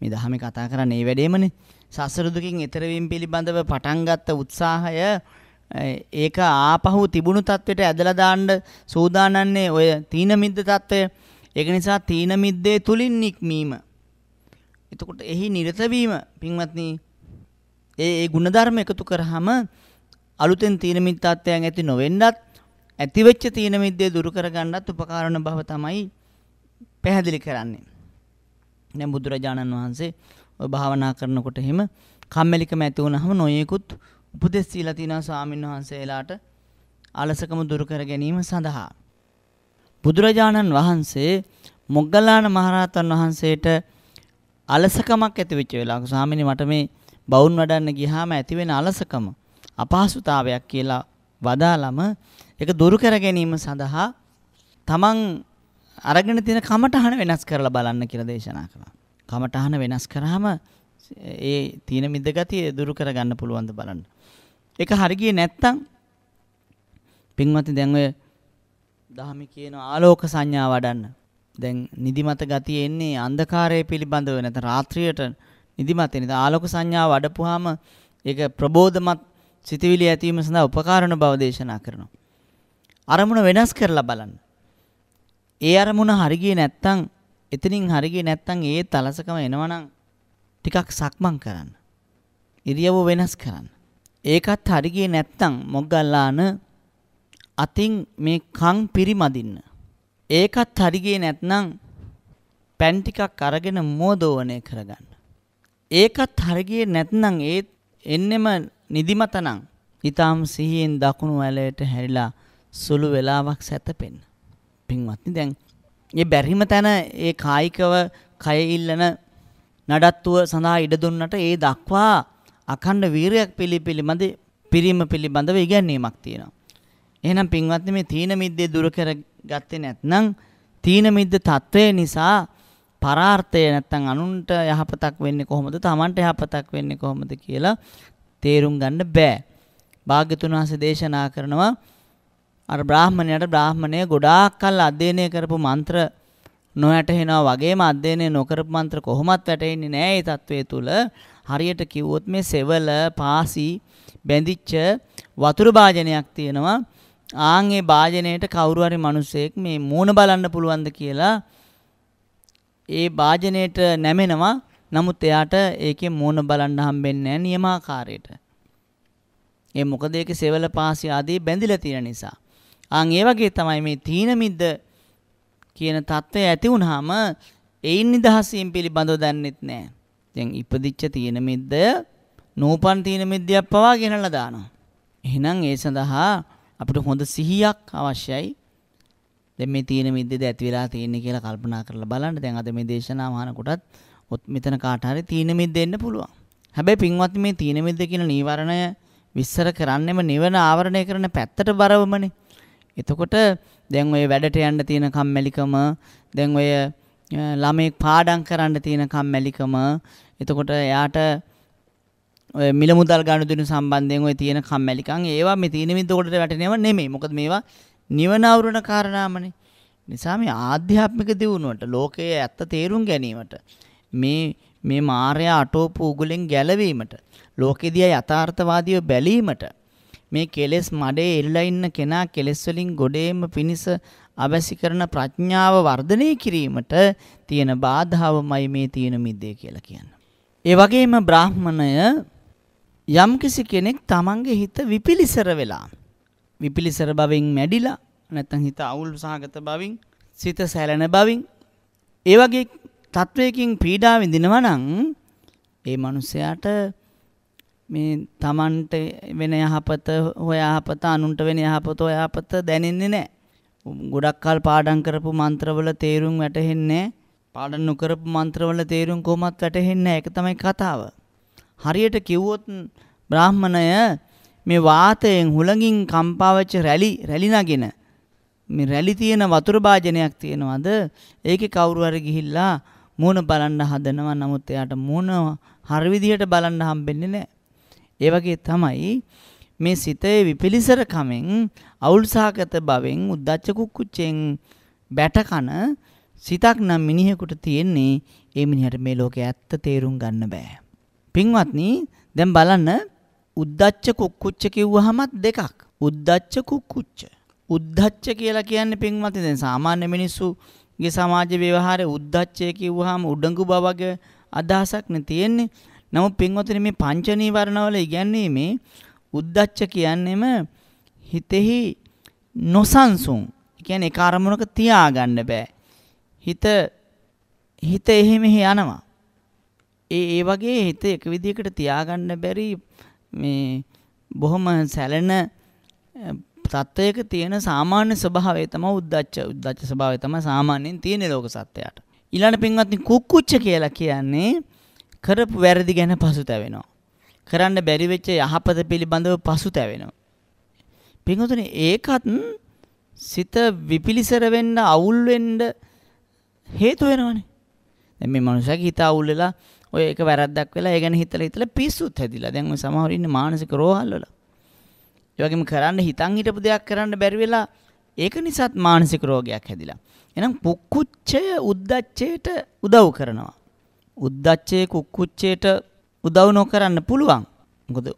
මේ ධහමේ කතා කරන්නේ ඒ වැඩේමනේ. සසර දුකින් ඈතර වීම පිළිබඳව පටන් ගත්ත උත්සාහය ඒක ආපහු තිබුණු තත්වයට ඇදලා දාන්න සූදානන්නේ ඔය තීන මිද්ද තත්වය. ඒක නිසා තීන මිද්දේ තුලින් නික්මීම එතකොට එහි නිරතවීම පින්වත්නි ඒ ඒ ಗುಣධර්ම එකතු කරාම අලුතෙන් තීන මිත්‍යාත්යන් ඇති නොවෙන්නත් ඇතිවෙච්ච තීන මිද්දේ දුරු කරගන්නත් උපකාර වන බව තමයි පැහැදිලි කරන්නේ. දැන් බුදුරජාණන් වහන්සේ ඔය භාවනා කරනකොට එහෙම කම්මැලිකම ඇති වුණාම නොයෙකුත් උපදෙස් දීලා තිනා ස්වාමීන් වහන්සේලාට අලසකම දුරු කර ගැනීම සඳහා බුදුරජාණන් වහන්සේ මොග්ගලාන මහරහතන් වහන්සේට අලසකමක් ඇතිවෙච්ච වෙලාවක ස්වාමීනි මට මේ බවුන් වඩන්න ගියාම ඇතිවෙන අලසකම අපහසුතාවයක් කියලා වදාළම ඒක දුරු කර ගැනීම සඳහා තමන් අරගෙන තියෙන කමටහන වෙනස් කරලා බලන්න කියලා දේශනා කළා. කමටහන වෙනස් කරාම ඒ තීන මිද්දගතිය දුරු කරගන්න පුළුවන්ද බලන්න. ඒක හරියන්නේ නැත්තම් පින්වත්නි දැන් ඔය දහමි කියන ආලෝක සංඥා වඩන්න දැන් නිදිමත ගතිය එන්නේ අන්ධකාරය පිළිබඳව නැත්නම් රාත්‍රියට නිදිමත එන. ආලෝක සංඥාව වඩපුවාම ඒක ප්‍රබෝධමත් සිතවිලි ඇතිවීම සඳහා උපකාරණ බව දේශනා කරනවා. අරමුණ වෙනස් කරලා බලන්න. ඒ අරමුණ හරිගියේ නැත්තම් එතනින් හරිගියේ නැත්තම් ඒ තලසකම එනවනම් ටිකක් සක්මන් කරන්න. ඉරියව වෙනස් කරන්න. ඒකත් හරිගියේ නැත්තම් මොග්ගල්ලාන අතින් මේ කන් පිරිමදින්න. ඒකත් හරිගියේ නැත්නම් පැන් ටිකක් අරගෙන මෝදෝවණය කරගන්න. ඒකත් හරිගියේ නැත්නම් ඒත් එන්නෙම නිදිමතනම් ඊටාම් සිහියෙන් දකුණු වැලයට හැරිලා සුළු වෙලාවක් සැතපෙන්න. පින්වත්නි දැන් මේ බැරිම තැන ඒ කායිකව කය ඉල්ලන නඩත්තුව සඳහා ඉඩ දුන්නට ඒ දක්වා අඛණ්ඩ වීරයක් පිළිපිලිමද පිරිම පිළිබඳව ඉගැන්වීමක් තියෙනවා. එහෙනම් පින්වත්නි මේ තීන මිද්දේ දුර කර ගත්තේ නැත්නම් තීන මිද්ද తත්වය නිසා පරාර්ථය නැත්නම් අනුන්ට යහපතක් වෙන්නේ කොහොමද තමන්ට යහපතක් වෙන්නේ කොහොමද කියලා තේරුම් ගන්න බෑ. භාග්‍යතුන් වහන්සේ දේශනා කරනවා අර බ්‍රාහමණයට බ්‍රාහමණය ගොඩාක් කල් අධ්‍යයනය කරපු මන්ත්‍ර නොහැටහෙනවා වගේම අධ්‍යයනය නොකරපු මන්ත්‍ර කොහොමත් වැටෙන්නේ නෑ ඒ தત્ත්වයේ තුල හරියට කිව්වොත් මේ සෙවල පාසි බැඳිච්ච වතුරු භාජනයක් තියෙනවා ආන් ඒ වාජනයට කවුරු හරි මිනිසෙක් මේ මූණ බලන්න පුළුවන්ද කියලා ඒ වාජනයට නැමෙනවා නමුත් එයාට ඒකේ මූණ බලන්න හම්බෙන්නේ නැහැ නියමාකාරයට. ඒ මොකද ඒකේ සෙවල පාසි ආදී බැඳිලා තියෙන නිසා. ආන් ඒ වගේ තමයි මේ තීන මිද්ද කියන தත්ත්වය ඇති වුනහම ඒයින් නිදහසින් පිළිබඳව දන්නෙත් නැහැ. දැන් ඉපදිච්ච තීන මිද්ද නූපන් තීන මිද්දයක් පවා ගෙනල්ලා දානවා. එහෙනම් ඒ සඳහා අපිට හොඳ සිහියක් අවශ්‍යයි. දැන් මේ තියෙන මිද්දේද ඇති වෙලා තියෙන්නේ කියලා කල්පනා කරලා බලන්න. දැන් අද මේ දේශනාව අහනකොටත් ඔත් මෙතන කාට හරි තීන මිද්ද එන්න පුළුවන්. හැබැයි පින්වත් මේ තීන මිද්ද කියන නීවරණය විස්තර කරන්නෙම නිවන ආවරණය කරන පැත්තට බරවමනේ. එතකොට දැන් ඔය වැඩට යන්න තියෙන කම්මැලිකම, දැන් ඔය ළමෙක් පාඩම් කරන්න තියෙන කම්මැලිකම, එතකොට එයාට මිල මුදල් ගන්න දෙන සම්බන්ධයෙන් ඔය තියෙන කම්මැලිකම් ඒවා මේ තියෙන විදිහට වැටෙනව නෙමෙයි. මොකද මේවා නිවන අවරණ කාරණාමනේ. නිසා මේ ආධ්‍යාත්මික දියුණුවට ලෝකයේ ඇත්ත තේරුම් ගැනීමට මේ මේ මායя අටෝපු උගුලෙන් ගැලවීමට ලෝකෙදී යථාර්ථවාදීව බැලීමට මේ කෙලෙස් මඩේ එල්ලා ඉන්න කෙනා කෙලෙස් වලින් ගොඩේම පිනිස අවැසි කරන ප්‍රඥාව වර්ධනය කිරීමට තියෙන බාධාවමයි මේ තියෙන මිද්දේ කියලා කියන්නේ. ඒ වගේම බ්‍රාහමණය යම්කිසි කෙනෙක් තමන්ගේ හිත විපිලිසර වෙලා විපිලිසර බවින් මැඩිලා නැත්නම් හිත අවුල් සහගත බවින් සිත සැලෙන බවින් ඒ වගේ තත්වයකින් පීඩා විඳිනවා නම් ඒ මනුස්සයාට මේ තමන්ට වෙන යහපත හොයා යහපත අනුන්ට වෙන යහපත හොයා යහපත දැනෙන්නේ නැහැ. ගොඩක් කල් පාඩම් කරපු මන්ත්‍රවල තේරුම් වැටහෙන්නේ නැහැ. පාඩම් නොකරපු මන්ත්‍රවල තේරුම් කොහොමත් වැටහෙන්නේ නැහැ. ඒක තමයි කතාව. හරියට කිව්වොත් බ්‍රාහ්මණය මේ වාතයෙන් හුළඟින් කම්පාවච්ච රැලි රැලි නගින මේ රැලි තියෙන වතුර භාජනයක් තියෙනවද ඒකේ කවුරු හරි ගිහිල්ලා මූණ බලන්න හදනවා නමුත් එයාට මූණ හරි විදිහට බලන්න හම්බෙන්නේ නැහැ. ඒ වගේ තමයි මේ සිතේ විපිලිසර කමෙන් අවුල්සහගත බවෙන් උද්දච්ච කුක්කුච්චෙන් බැටකන සිතක් නම් මිනිහෙකුට තියෙන්නේ ඒ මිනිහට මේ ලෝකේ ඇත්ත තේරුම් ගන්න බෑ. පින්වත්නි දැන් බලන්න උද්දච්ච කුක්කුච්ච කිව්වහමත් දෙකක්. උද්දච්ච කුක්කුච්ච. උද්දච්ච කියලා කියන්නේ පින්වත්නි දැන් සාමාන්‍ය මිනිස්සුගේ සමාජ ව්‍යවහාරයේ උද්දච්චය කිව්වහම උඩඟු බවගේ අදහසක් නේ තියෙන්නේ. නමුත් පින්වත්නි මේ පංච නීවරණවල ඉගැන්වීමේ උද්දච්ච කියන්නේම හිතෙහි නොසන්සුන්. කියන්නේ ඒ කාර්මණක තියාගන්න බෑ. හිත හිත එහෙම යනවා. ඒ ඒ වගේ හිත එක විදිහකට තියාගන්න බැරි මේ බොහොම සැලෙන තත්ත්වයක තියෙන සාමාන්‍ය ස්වභාවය තමයි උද්දච්ච උද්දච්ච ස්වභාවය තමයි සාමාන්‍යයෙන් තියෙන ලෝක සත්‍යයට. ඊළඟ පින්වත්නි කුක්කුච්ච කියලා කියන්නේ කරපු වැරදි ගැන පසුතැවෙනවා. කරන්න බැරි වෙච්ච යහපත පිළිබඳව පසුතැවෙනවා. පින්වතුනි ඒකත් සිත විපිලිසර වෙන්න අවුල් වෙන්න හේතු වෙනවනේ. දැන් මේ මනුස්සයාගේ හිත අවුල් වෙලා ඔය ඒක වැරද්දක් වෙලා ඒ ගැන හිතලා හිතලා පිස්සුත් හැදිලා. දැන් ඔය සමහර ඉන්නේ මානසික රෝහල් වල. ඒ වගේම කරන්න හිතන් හිටපු දෙයක් කරන්න බැරි වෙලා ඒක නිසාත් මානසික රෝගයක් හැදිලා. එහෙනම් පුක්කුච්චය උද්දච්චයට උදව් කරනවා. උද්දච්චයේ කුක්කුච්චයට උදව් නොකරන්න පුළුවන්. මොකද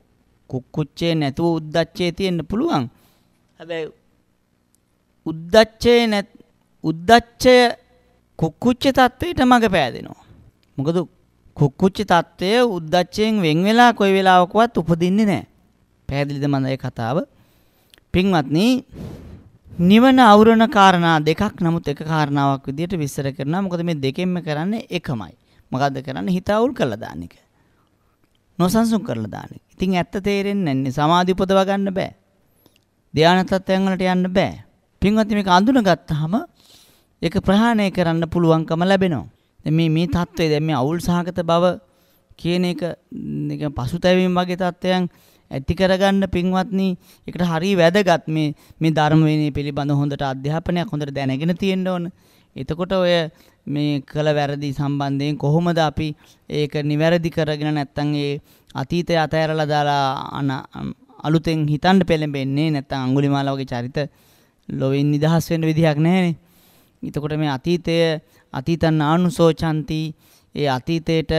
කුක්කුච්චේ නැතුව උද්දච්චේ තියෙන්න පුළුවන්. හැබැයි උද්දච්චේ නැත් උද්දච්චය කුක්කුච්ච තත්වයට මඟ පෑදෙනවා. මොකද කුක්කුච්චි தත්වය උද්දච්චයෙන් වෙන් වෙලා කොයි වෙලාවකවත් උපදින්නේ නැහැ. පැහැදිලිද මම ඒ කතාව? පින්වත්නි නිවන අවරණ කාරණා දෙකක් නමුත් එක කාරණාවක් විදිහට විස්තර කරනවා. මොකද මේ දෙකෙන්ම කරන්නේ එකමයි. මොකද්ද කරන්නේ? හිත අවුල් කරලා දාන එක. නොසන්සුන් කරලා දාන එක. ඉතින් ඇත්ත තේරෙන්නේ නැහැ. සමාධි උපදවා ගන්න බෑ. ධානා තත්ත්වයන් වලට යන්න බෑ. පින්වත්නි මේක අඳුනගත්තාම ඒක ප්‍රහාණය කරන්න පුළුවන්කම ලැබෙනවා. දැන් මේ මේ தત્ත්වය දැන් මේ අවුල් සහගත බව කියන එක නික පසුතැවීම වගේ தත්වයන් ඇති කරගන්න පින්වත්නි ඒකට හරිය වැදගත් මේ මේ ධර්ම වේණේ පිළිබඳ හොඳට අධ්‍යාපනයක් හොඳට දැනගෙන තියෙන්න ඕන. එතකොට ඔය මේ කළ වැරදි සම්බන්ධයෙන් කොහොමද අපි ඒක නිවැරදි කරගෙන නැත්තම් ඒ අතීතය අතහැරලා දාලා අලුතෙන් හිතන්න පෙළඹෙන්නේ නැත්තම් අඟුලිමාල වගේ චරිත ලොවින් නිදහස් වෙන්න විදිහක් නැහැනේ. එතකොට මේ අතීතය අතීතං ආනුසෝචಂತಿ ඒ අතීතයට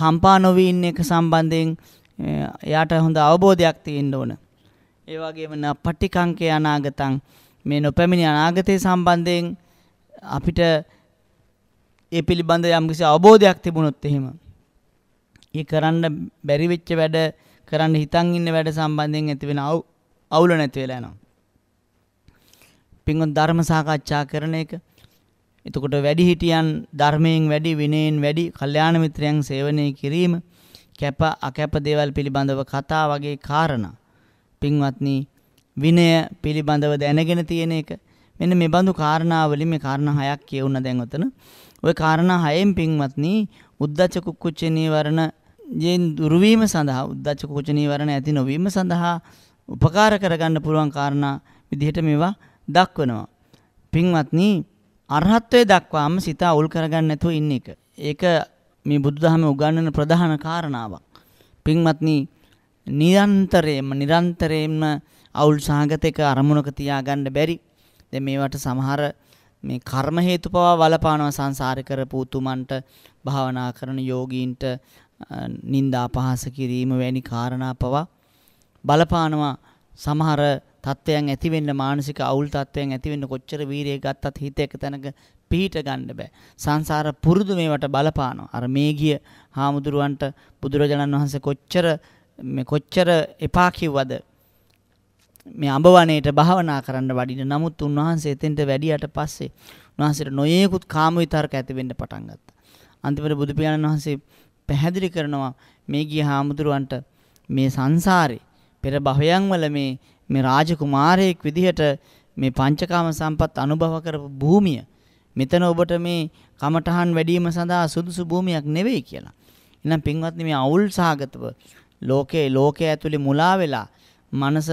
කම්පා නොවී ඉන්න එක සම්බන්ධයෙන් එයාට හොඳ අවබෝධයක් තියෙන්න ඕන. ඒ වගේම නපටිකංකේ අනාගතං මේ නොපැමිණි අනාගතය සම්බන්ධයෙන් අපිට ඒ පිළිබඳ යම්කිසි අවබෝධයක් තිබුණොත් එහෙම ඒ කරන්න බැරි වෙච්ච වැඩ කරන්න හිතන් ඉන්න වැඩ සම්බන්ධයෙන් ඇති වෙන අවුල නැති වෙලා යනවා. පින්වත් ධර්ම සාකච්ඡා කරන එක එතකොට වැඩි හිටියන් ධර්මයෙන් වැඩි විනයෙන් වැඩි කල්යාණ මිත්‍රයන් සේවනය කිරීම කැප අකැප දේවල් පිළිබඳව කතා වගේ කාරණා පින්වත්නි විනය පිළිබඳව දැනගෙන තියෙන එක මෙන්න මේ බඳු කාරණා වලින් මේ කාරණා හයක් කියවුණා දැන් ඔතන ওই කාරණා හයෙන් පින්වත්නි උද්දච්ච කුක්කුච්ච නීවරණ යෙන් දුර්වීම සඳහා උද්දච්ච කුක්කුච්ච නීවරණ ඇති නොවීම සඳහා උපකාර කරගන්න පුළුවන් කාරණා විදිහට මේවා දක්වනවා පින්වත්නි අරහත්ත්වයට දක්වාම සිත අවුල් කරගන්න නැතුව ඉන්න එක. ඒක මේ බුදුදහමේ උගන්වන ප්‍රධාන කාරණාවක්. පින්වත්නි නිරන්තරයෙන්ම නිරන්තරයෙන්ම අවුල් සහගතක අරමුණක තියාගන්න බැරි. දැන් මේවට සමහර මේ කර්ම හේතු පවා වලපානවා සංසාරේ කරපු උතුමන්ට භාවනා කරන යෝගීන්ට නිന്ദා අපහාස කිරීම වැනි කාරණා පවා බලපානවා සමහර තත්ත්වයන් ඇති වෙන්න මානසික අවුල් තත්ත්වයන් ඇති වෙන්න කොච්චර වීරිය ගත්තත් හිත එක තැනක පිහිට ගන්න බෑ. සංසාර පුරුදු මේවට බලපානවා. අර මේ ගිය හාමුදුරුවන්ට බුදුරජාණන් වහන්සේ කොච්චර මේ කොච්චර එපා කිව්වද මේ අඹවණේට භාවනා කරන්න වඩින නමුත් උන්වහන්සේ එතෙන්ට වැඩියට පස්සේ උන්වහන්සේට නොයේකුත් කාම විතරක ඇති වෙන්න පටන් ගත්තා. අන්තිමට බුදු පියාණන් වහන්සේ පැහැදිලි කරනවා මේ ගිය හාමුදුරුවන්ට මේ සංසාරේ පෙර භවයන් වල මේ මේ රාජකුමාරයෙක් විදිහට මේ පංචකාම සම්පත් අනුභව කරපු භූමිය මෙතන ඔබට මේ කමඨහන් වැඩිම සඳහා සුදුසු භූමියක් නෙවෙයි කියලා. එහෙනම් පින්වත්නි මේ අවුල් සහගතව ලෝකේ ලෝකයේ ඇතුලේ මුලා වෙලා මනස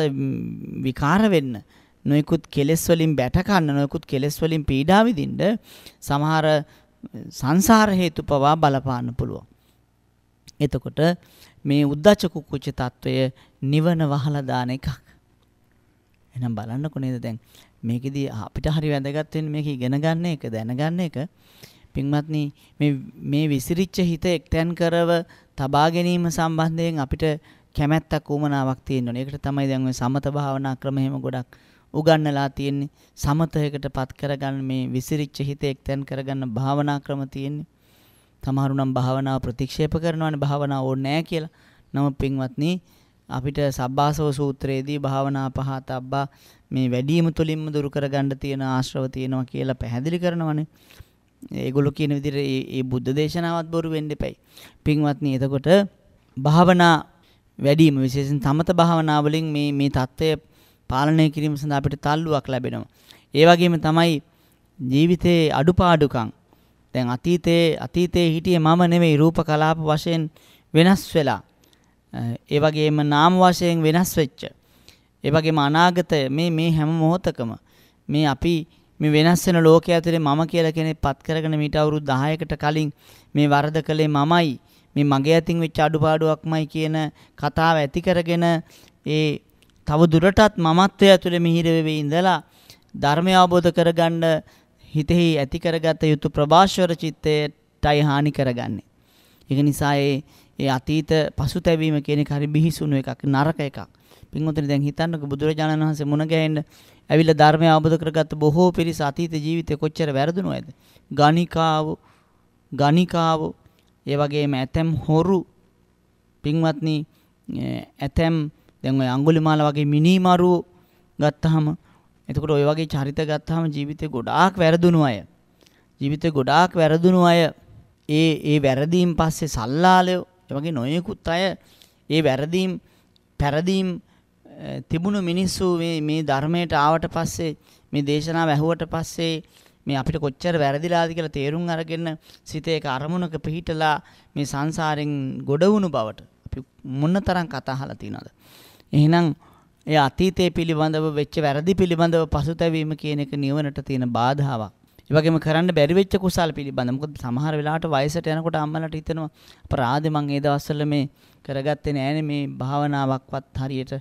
විකාර වෙන්න නොයිකුත් කෙලෙස් වලින් බැට ගන්න නොයිකුත් කෙලෙස් වලින් පීඩා විඳින්න සමහර සංසාර හේතු පවා බලපාන්න පුළුවන්. එතකොට මේ උද්දච්ච කුක්කුච්ච తত্ত্বය නිවන වහලා දාන එකක්. එහෙනම් බලන්නකො නේද දැන් මේකෙදී අපිට හරි වැදගත් වෙන්නේ මේක ඉගෙන ගන්න එක දැනගන්න එක පින්වත්නි මේ මේ විසිරිච්ච හිත එක්තැන් කරව තබා ගැනීම සම්බන්ධයෙන් අපිට කැමැත්තක් උමනාවක් තියෙන්න ඕනේ. ඒකට තමයි දැන් ඔය සමත භාවනා ක්‍රම එහෙම ගොඩක් උගන්වලා තියෙන්නේ. සමතයකටපත් කරගන්න මේ විසිරිච්ච හිත එක්තැන් කරගන්න භාවනා ක්‍රම තියෙන්නේ. සමහරු නම් භාවනාව ප්‍රතික්ෂේප කරනවානේ භාවනාව ඕනේ නැහැ කියලා. නම පින්වත්නි අපිට සබ්බාසව සූත්‍රයේදී භාවනා පහත අබ්බා මේ වැඩිම තුලින්ම දුරු කරගන්න තියෙන ආශ්‍රව තියෙනවා කියලා පැහැදිලි කරනවනේ. ඒගොල්ලෝ කියන විදිහට මේ මේ බුද්ධ දේශනාවත් බොරු වෙන්න එපයි. පින්වත්නි එතකොට භාවනා වැඩිම විශේෂයෙන් තමත භාවනා වලින් මේ මේ தත්ත්වය පාලනය කිරීම සඳහා අපිට තල්ලුවක් ලැබෙනවා. ඒ වගේම තමයි ජීවිතයේ අඩුපාඩුකම් දැන් අතීතයේ අතීතයේ හිටියේ මම නෙමෙයි රූප කලාප වශයෙන් වෙනස් වෙලා ඒ වගේම නාම වශයෙන් වෙනස් වෙච්ච ඒ වගේම අනාගතය මේ මේ හැම මොහොතකම මේ අපි මේ වෙනස් වෙන ලෝකයේ ඇතුලේ මම කියලා කෙනෙක් පත් කරගෙන මීට අවුරුදු 10කට කලින් මේ වරද කළේ මමයි මේ මගේ අතින් වෙච්ච අඩුපාඩුවක්මයි කියන කතාව ඇති කරගෙන ඒ තව දුරටත් මමත්වයේ ඇතුලේ මිහිර වෙවි ඉඳලා ධර්මය අවබෝධ කරගන්න හිතෙහි ඇති කරගත යුතු ප්‍රභාෂවර චිත්තයටයි හානි කරගන්නේ. ඒක නිසා ඒ ඒ අතීත පසුතැවීම කියන එක හරි බිහිසුණු එකක් නරක එකක්. පින්වතුනි දැන් හිතන්නකෝ බුදුරජාණන් වහන්සේ මුණ ගැහෙන්න ඇවිල්ලා ධර්මය අවබෝධ කරගත්ත බොහෝ පිරිස අතීත ජීවිතේ කොච්චර වැරදුනවද? ගණිකාව, ගණිකාව, ඒ වගේම ඇතම් හොරු පින්වත්නි ඇතම් දැන් ওই අඟුලිමාල වගේ මිනිමරු ගත්තාම එතකොට ওই වගේ චරිත ගත්තාම ජීවිතේ ගොඩාක් වැරදුණු අය ජීවිතේ ගොඩාක් වැරදුණු අය ඒ ඒ වැරදීන් පස්සේ සල්ලාලයෝ ඒ වගේ නොයෙකුත් අය ඒ වැරදීම් පැරදීම් තිබුණු මිනිස්සු මේ මේ ධර්මයට ආවට පස්සේ මේ දේශනාව ඇහුවට පස්සේ මේ අපිට කොච්චර වැරදිලාද කියලා තේරුම් අරගෙන සිතේක අරමුණක පිහිටලා මේ සංසාරෙන් ගොඩ වුණු බවට අපි මොනතරම් කතා අහලා තියනවද එහෙනම් ඒ අතීතයේ පිළිබඳව වෙච්ච වැරදි පිළිබඳව පසුතැවීම කියන එක නිවනට තියෙන බාධාවක් වගේම කරන්න බැරි වෙච්ච කුසල් පිළිබඳ. මොකද සමහර වෙලාවට වයසට යනකොට අම්මලාට හිතෙනවා අපරාධේ මං ඒ දවස්වල මේ කරගත්තේ නෑනේ මේ භාවනාවක්වත් හරියට.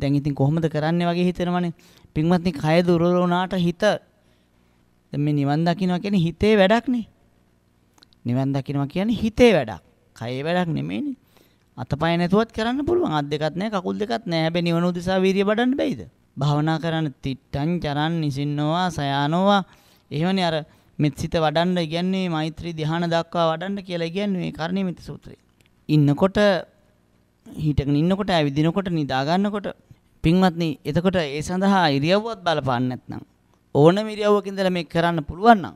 දැන් ඉතින් කොහොමද කරන්නේ වගේ හිතෙනවනේ. පින්වත්නි කය දුර්වල වුණාට හිත දැන් මේ නිවන් දකින්නවා කියන්නේ හිතේ වැඩක් නේ. නිවන් දකින්නවා කියන්නේ හිතේ වැඩක්. කයේ වැඩක් නෙමෙයිනේ. අතපය නැතුවත් කරන්න පුළුවන්. අත් දෙකක් නැහැ, කකුල් දෙකක් නැහැ. හැබැයි නිවන උදෙසා වීර්ය වඩන්න බැයිද? භාවනා කරන්න තිට්ටං චරන් නිසින්නවා සයානවා එහෙමනේ අර මෙත් සිත වඩන්න කියන්නේ මෛත්‍රී ධ්‍යාන දක්වා වඩන්න කියලා කියන්නේ මේ කරණීය මෙත් සූත්‍රය. ඉන්නකොට හිටගෙන ඉන්නකොට ඇවිදිනකොට නිදා ගන්නකොට පින්වත්නි එතකොට ඒ සඳහා ඉරියව්වත් බලපාන්න නැත්නම් ඕනම ඉරියව්වක ඉඳලා මේක කරන්න පුළුවන් නම්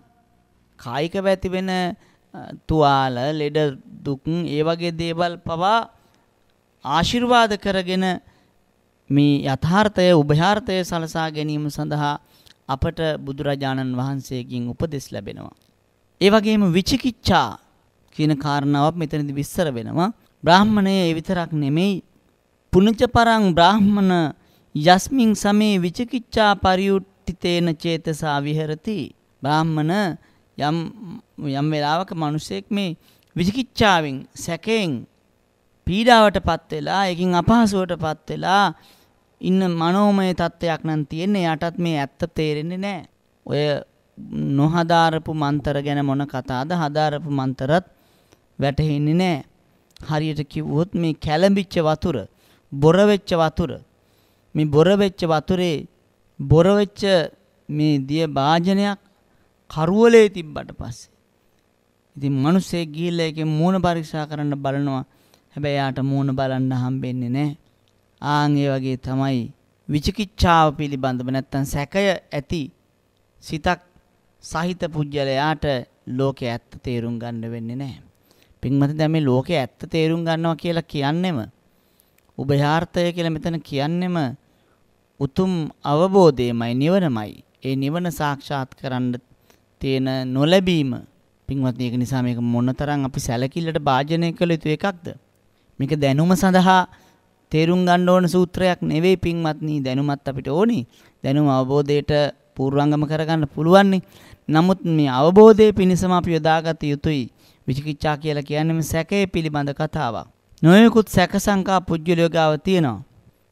කායික වැති වෙන තුවාල ලෙඩ දුක් ඒ වගේ දේවල් පවා ආශිර්වාද කරගෙන මේ යථාර්ථය උභයාර්ථය සලසා ගැනීම සඳහා අපට බුදුරජාණන් වහන්සේගෙන් උපදෙස් ලැබෙනවා. ඒ වගේම විචිකිච්ඡා කියන කාරණාවක් මෙතනදි විස්තර වෙනවා. බ්‍රාහ්මණය ඒ විතරක් නෙමෙයි පුනචපරං බ්‍රාහ්මණ යස්මින් සමේ විචිකිච්ඡා පරියුට්ඨිතේන චේතසා විහෙරති. බ්‍රාහ්මණ යම් යම් වෙලාවක මිනිසෙක් මේ විචිකිච්ඡාවෙන් සැකයෙන් පීඩාවටපත් වෙලා ඒකින් අපහසුවටපත් වෙලා ඉන්න මනෝමය තත්ත්වයක් නම් තියෙන්නේ. යටත් මේ ඇත්ත තේරෙන්නේ නැහැ. ඔය නොහදාරපු මන්තර ගැන මොන කතාවද? හදාරපු මන්තරත් වැටහෙන්නේ නැහැ. හරියට කිව්වොත් මේ කැළඹිච්ච වතුර, බොර වෙච්ච වතුර. මේ බොර වෙච්ච වතුරේ බොර වෙච්ච මේ දිය භාජනයක් කරවලේ තිබ්බට පස්සේ ඉතින් මිනිස්සේ ගිහිල්ලා ඒකේ මූණ පරීක්ෂා කරන්න බලනවා. හැබැයි යාට මූණ බලන්න හම්බෙන්නේ නැහැ. ආන් ඒ වගේ තමයි විචිකිච්ඡාව පිළිබඳව නැත්තම් සැකය ඇති සිතක් සහිත පුජ්‍යලයාට ලෝකේ ඇත්ත තේරුම් ගන්න වෙන්නේ නැහැ. පින්මත දැන් මේ ලෝකේ ඇත්ත තේරුම් ගන්නවා කියලා කියන්නෙම උභයාර්ථය කියලා මෙතන කියන්නෙම උතුම් අවබෝධයමයි නිවනමයි. ඒ නිවන සාක්ෂාත් කරන්න තියෙන නොලැබීම පින්වත්නි ඒක නිසා මේක මොනතරම් අපි සැලකිල්ලට භාජනය කළ යුතු එකක්ද? මේක දැනුම සඳහා තේරුම් ගන්න ඕන සූත්‍රයක් නෙවෙයි පින්වත්නි දැනුමත් අපිට ඕනි. දැනුම අවබෝධයට පූර්වංගම කරගන්න පුළුවන්නේ. නමුත් මේ අවබෝධයේ පිණසම අපි යොදාගත යුතුයි. විචිකිච්ඡා කියලා කියන්නේ මේ සැකේ පිළිබඳ කතාවක්. නොයෙකුත් සැක සංකා පුජ්‍යලෝ ගාව තියෙනවා.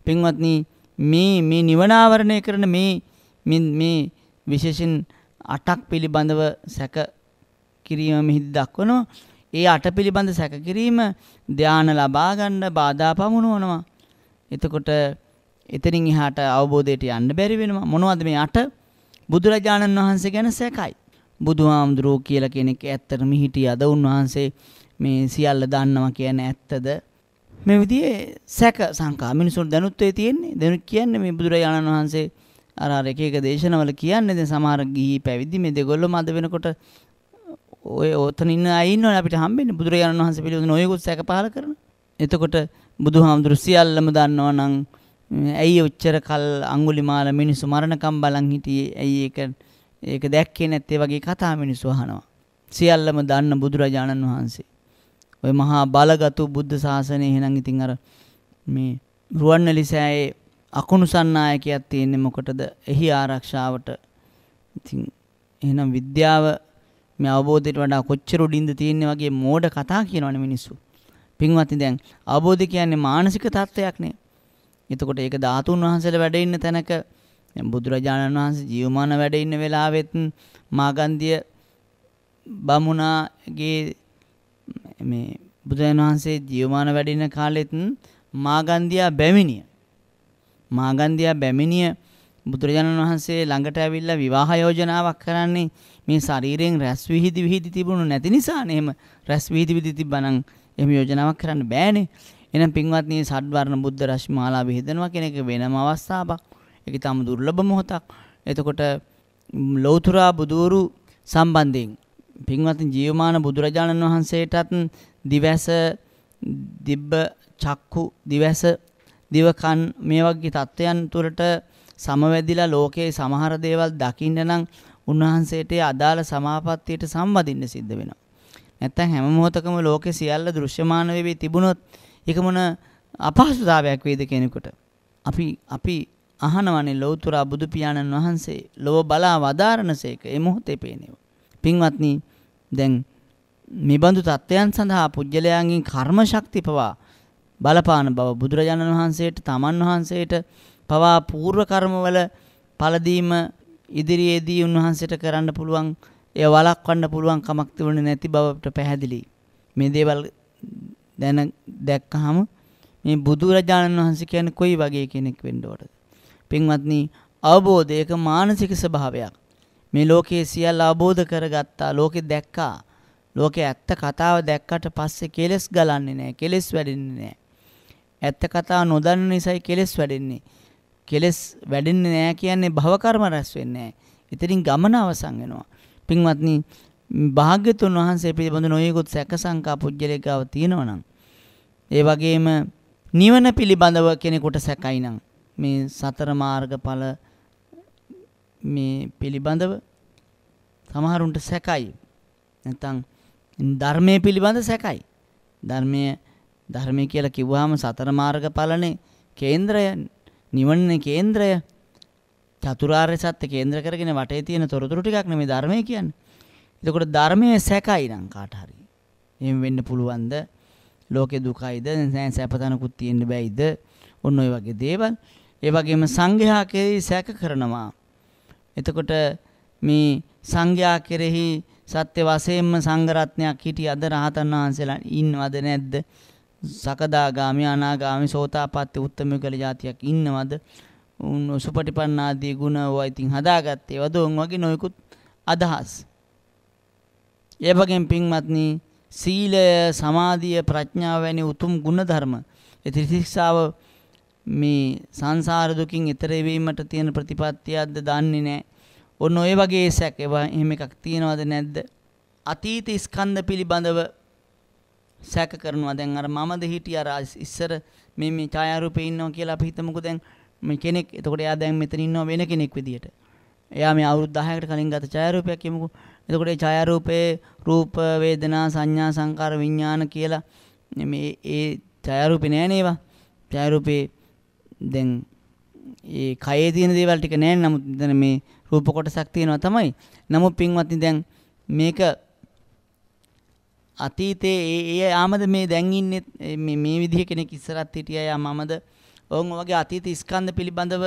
පින්වත්නි මේ මේ නිවන ආවරණය කරන මේ මේ විශේෂින් අටක් පිළිබඳව සැක කිරීම මෙහිදී දක්වනවා. ඒ අට පිළිබඳ සැකකිරීම ධානය ලබා ගන්න බාධා පමුණුවනවා. එතකොට එතනින් එහාට අවබෝධයට යන්න බැරි වෙනවා. මොනවද මේ අට? බුදුරජාණන් වහන්සේ ගැන සැකයි. බුදුහාමුදුරුවෝ කියලා කෙනෙක් ඇත්තටම හිටියද උන්වහන්සේ මේ සියල්ල දන්නවා කියන ඇත්තද? මේ විදිහේ සැක සංකා මිනිසුන් දැනුත්වේ තියෙන්නේ. දැනුත් කියන්නේ මේ බුදුරජාණන් වහන්සේ අර අර එක එක දේශනවල කියන්නේ දැන් සමහර ගිහි පැවිදි මේ දෙගොල්ලම අද වෙනකොට ඔය ඕතනින්න අයින්න අපිට හම්බෙන්නේ බුදුරජාණන් වහන්සේ පිළිබඳ නොයෙකුත් සැක පහල කරන. එතකොට බුදුහාමුදුරු සියල්ලම දන්නවා නම් ඇයි ඔච්චර කල් අඟුලිමාල මිනිස්සු මරණකම් බලන් හිටියේ? ඇයි ඒක ඒක දැක්කේ නැත්තේ වගේ කතා මිනිස්සු අහනවා. සියල්ලම දන්න බුදුරජාණන් වහන්සේ. ওই මහා බලගත් බුද්ධ ශාසනය එහෙනම් ඉතින් අර මේ රුවන්වැලිසෑයේ අකුණු සන්නායකයක් තියෙන්නේ මොකටද? එහි ආරක්ෂාවට. ඉතින් එහෙනම් විද්‍යාව මේ අවබෝධයට වඩා කොච්චර උඩින්ද තියෙන්නේ වගේ මෝඩ කතා කියනවනේ මිනිස්සු. පින්වත්නි දැන් අවබෝධය කියන්නේ මානසික තත්ත්වයක් නේ. එතකොට ඒක ධාතුන් වහන්සේලා වැඩ ඉන්න තැනක දැන් බුදුරජාණන් වහන්සේ ජීවමාන වැඩ ඉන්න වෙලාවෙත් මාගන්ධිය බමුණාගේ මේ බුදුරජාණන් වහන්සේ ජීවමාන වැඩ ඉන්න කාලෙත් මාගන්ධියා බැමිණිය. මාගන්ධියා බැමිණිය බුදුරජාණන් වහන්සේ ළඟට ඇවිල්ලා විවාහ යෝජනාවක් කරන්නේ මේ ශරීරයෙන් රැස් විහිදි විහිදි තිබුණු නැති නිසානේ එහෙම රැස් විහිදි විහිදි තිබ්බනම් එහෙම යෝජනාවක් කරන්න බෑනේ. එහෙනම් පින්වත්නි සඩ්වර්ණ බුද්ධ රශ්මි මාලාව විහිදනවා කියන එක වෙනම අවස්ථාවක්. ඒක තම දුර්ලභ මොහොතක්. එතකොට ලෞතුරා බුදూరు සම්බන්ධයෙන් පින්වත්නි ජීවමාන බුදුරජාණන් වහන්සේටත් දිවැස දිබ්බ චක්කු දිවැස දිවකන් මේ වගේ தත්වයන් තුරට සමවැදිලා ලෝකයේ සමහර දේවල් දකින්න නම් උන්වහන්සේට අදාළ සමාපත්තියට සම්බන්ධින්න සිද්ධ වෙනවා. නැත්තම් හැම මොහොතකම ලෝකේ සියල්ල දෘශ්‍යමාන වෙවි තිබුණොත් ඒක මොන අපහසුතාවයක් වේද කෙනෙකුට. අපි අපි අහනවනේ ලෞතර බුදු පියාණන් වහන්සේ ලොව බලා වදාරනසේක ඒ මොහොතේ පේනේව. පින්වත්නි දැන් මෙබඳු தත්වයන් සඳහා පුජ්‍යලයන්ගෙන් කර්ම ශක්ති පවා බලපාන බව බුදුරජාණන් වහන්සේට තමන් වහන්සේට පවා පූර්ව කර්මවල පළදීම ඉදිරියේදී උන්වහන්සේට කරන්න පුළුවන් ඒ වළක්වන්න පුළුවන් කමක් තිබුණේ නැති බවට පැහැදිලියි. මේ දේවල් දැන දැක්කහම මේ බුදුරජාණන් වහන්සේ කියන්නේ කොයි වගේ කෙනෙක් වෙන්න ඕටද? පින්වත්නි අවබෝධයක මානසික ස්වභාවයක්. මේ ලෝකයේ සියල්ල අවබෝධ කරගත්තා, ලෝකේ දැක්කා. ලෝකේ ඇත්ත කතාව දැක්කට පස්සේ කෙලස් ගලන්නේ නැහැ, කෙලස් වැඩෙන්නේ නැහැ. ඇත්ත කතාව නොදන්න නිසායි කෙලස් වැඩෙන්නේ. කෙලස් වැඩෙන්නේ නැහැ කියන්නේ භව කර්ම රැස් වෙන්නේ නැහැ. ඉතින් ගමන අවසන් වෙනවා. පින්වත්නි භාග්‍යතුන් වහන්සේ පිළිබඳ නොයෙකුත් සැක සංකා පුජ්‍යලේකාව තියෙනවා නම් ඒ වගේම නිවන පිළිබඳව කෙනෙකුට සැකයි නම් මේ සතර මාර්ගඵල මේ පිළිබඳව සමහරුන්ට සැකයි. නැත්නම් ධර්මයේ පිළිබඳ සැකයි. ධර්මයේ ධර්මයේ කියලා කිව්වහම සතර මාර්ගඵලනේ කේන්ද්‍රයන්නේ. නිවන කේන්ද්‍රය චතුරාර්ය සත්‍ය කේන්ද්‍ර කරගෙන වටේ තියෙන තොරතුරු ටිකක් නෙමෙයි ධර්මය කියන්නේ. එතකොට ධර්මයේ සැකයි නම් කාට හරි. එහෙම වෙන්න පුළුවන්ද? ලෝකේ දුකයිද? නැහැ සැපතනකුත් තියෙන්න බෑයිද? ඔන්න ඔය වගේ දේවල්. ඒ වගේම සංඝයා කෙරෙහි සැක කරනවා. එතකොට මේ සංඝයා කෙරෙහි සත්‍ය වශයෙන්ම සංඝ රත්නයක් හිටියද රහතන් වහන්සේලා ඉන්නවද නැද්ද? සකදාගාමි අනාගාමි සෝතාපට්ටි උත්තම කළ જાතියක් ඉන්නවද? උන් සුපටිපන්න ආදී ගුණ ඔය ඉතින් හදාගත්තේ වදෝන් වගේ නොයෙකුත් අදහස්. ඒ වගේම පින්වත්නි සීලය සමාධිය ප්‍රඥාව වැනි උතුම් ගුණ ධර්ම ඒ ත්‍රිශික්ෂාව මේ සංසාර දුකින් ඈතර වීමට තියෙන ප්‍රතිපත්තියක්ද දන්නේ නැහැ. ඔන්න ඔය වගේ සැක එහෙම එකක් තියෙනවද නැද්ද? අතීත ස්කන්ධ පිළිබඳව සැක කරනවා. දැන් අර මමද හිටිය අර ඉස්සර මේ මේ ඡායාරූපේ ඉන්නවා කියලා අපි හිතමුකෝ දැන් මේ කෙනෙක්. එතකොට එයා දැන් මෙතන ඉන්නවා වෙන කෙනෙක් විදියට. එයා මේ අවුරුදු 10කට කලින් ගත ඡායාරූපයක් කියමුකෝ. එතකොට ඒ ඡායාරූපේ රූප, වේදනා, සංඥා, සංකාර, විඥාන කියලා මේ ඒ ඡායාරූපේ නෑනේ ඒවා. ඡායාරූපේ දැන් ඒ කයේ තියෙන දේවල් ටික නෑනේ. නමුත් දැන් මේ රූප කොටසක් තියෙනවා තමයි. නමුත් පින්වත්නි දැන් මේක අතීතයේ ඒ ආමද මේ දැන් ඉන්නේ මේ මේ විදිහ කෙනෙක් ඉස්සරහත් හිටියා යා මමද ඔවුන් ඔවගේ අතීත ස්කන්ධ පිළිබඳව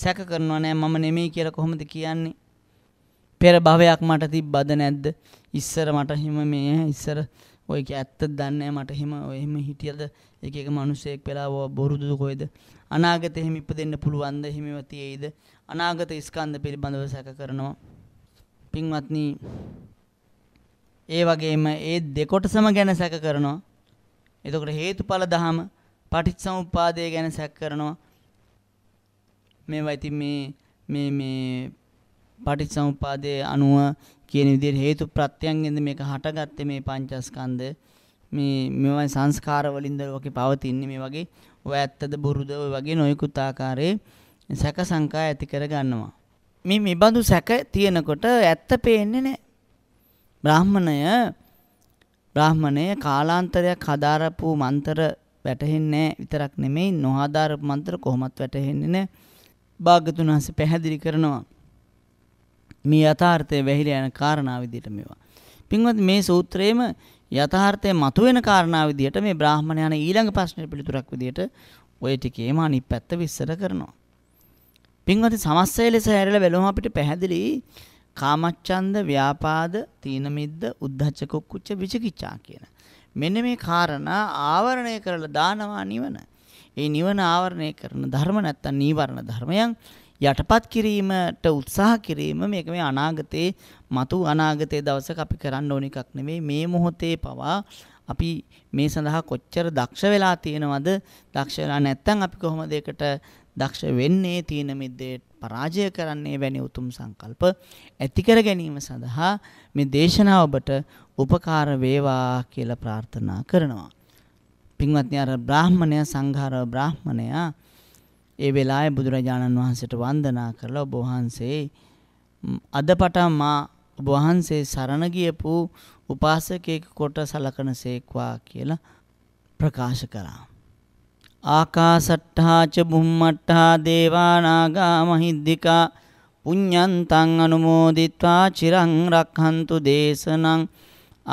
සැක කරනවා නෑ මම නෙමෙයි කියලා කොහොමද කියන්නේ පෙර භවයක් මට තිබ්බද නැද්ද ඉස්සර මට හිම මේ ඉස්සර ඔය ඇත්ත දන්නේ මට හිම ඔය හිම හිටියද එක එක මිනිසෙක් වෙලා බොරුදුද කොයිද අනාගතේ හිම ඉපදෙන්න පුළුවන්ද හිමව තියෙයිද අනාගත ස්කන්ධ පිළිබඳව සැක කරනවා පින්වත්නි ඒ වගේම ඒ දෙකොටසම ගැන සැක කරනවා. එතකොට හේතුඵල දහම පටිච්චසමුප්පාදය ගැන සැක කරනවා. මේවා ඉතින් මේ මේ මේ පටිච්චසමුප්පාදයේ අනුව කියන විදිහට හේතු ප්‍රත්‍යයන්ගෙන්ද මේක හටගත්තේ මේ පංචස්කන්ධ. මේ මේවා සංස්කාර වලින්ද ලෝකේ පවතින්නේ මේ වගේ ඔය ඇත්තද බොරුද ඔය වගේ නොයෙකුත් ආකාරයේ සැක සංකා ඇති කර ගන්නවා. මේ මේ බඳු සැක තියෙනකොට ඇත්ත පේන්නේ නැහැ. බ්‍රාහ්මණය බ්‍රාහ්මණය කාලාන්තරයක් හදාරපු මන්තර වැටහෙන්නේ විතරක් නෙමෙයි නොහදාරපු මන්තර කොහොමත් වැටහෙන්නේ නැහැ. භාග්‍යතුන් වහන්සේ පැහැදිලි කරනවා. මේ යථාර්ථය වැහිලා යන කාරණා විදිහට මේවා. පින්වත් මේ සූත්‍රයේම යථාර්ථය මතුවෙන කාරණා විදිහට මේ බ්‍රාහ්මණයාන ඊළඟ ප්‍රශ්නේ පිළිතුරක් විදිහට ඔය ටිකේම අනිත් පැත්ත විස්තර කරනවා. පින්වත් සමස්සය ලෙස හැරලා බැලුවම අපිට පැහැදිලි කාමච්ඡන්ද, ව්‍යාපාද, තීන මිද්ද, උද්ධච්ච කුක්කුච්ච විචිකිච්ඡා කියන. මෙන්න මේ කාරණා ආවරණය කරලා දානවා නිවන. ඒ නිවන ආවරණය කරන ධර්ම නැත්තම් නීවරණ ධර්මයන් යටපත් කිරීමට උත්සාහ කිරීම මේක මේ අනාගතේ මතු අනාගතේ දවසක අපි කරන්න ඕන එකක් නෙවෙයි මේ මොහොතේ පවා අපි මේ සඳහා කොච්චර දක්ෂ වෙලා තියෙනවද දක්ෂ වෙලා නැත්නම් අපි කොහොමද ඒකට දක්ෂ වෙන්නේ තීන මිද්දේ පරාජය කරන්නේ වැනි උතුම් සංකල්ප ඇති කර ගැනීම සඳහා මේ දේශනාව ඔබට උපකාර වේවා කියලා ප්‍රාර්ථනා කරනවා. පින්වත්නි අර බ්‍රාහමණය සංඝාර බ්‍රාහමණයා ඒ වෙලාවේ බුදුරජාණන් වහන්සේට වන්දනා කරලා ඔබ වහන්සේ අද පටන් මා ඔබ වහන්සේ සරණ ගියපු උපාසකයෙකු කොට සලකනසේක්වා කියලා ප්‍රකාශ කරා. ආකාසට්ඨා ච බුම්මට්ඨා දේවානාගා මහිද්దికා පුඤ්ඤන්තං අනුමෝදිත්වා චිරං රක්ඛන්තු දේශනං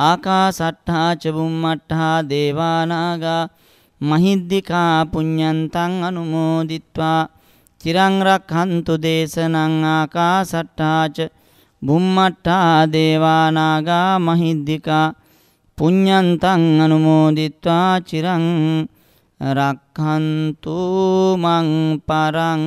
ආකාසට්ඨා ච බුම්මට්ඨා දේවානාගා මහිද්దికා පුඤ්ඤන්තං අනුමෝදිත්වා චිරං රක්ඛන්තු දේශනං ආකාසට්ඨා ච බුම්මට්ඨා දේවානාගා මහිද්దికා පුඤ්ඤන්තං අනුමෝදිත්වා චිරං රක්හන්තු මං පරං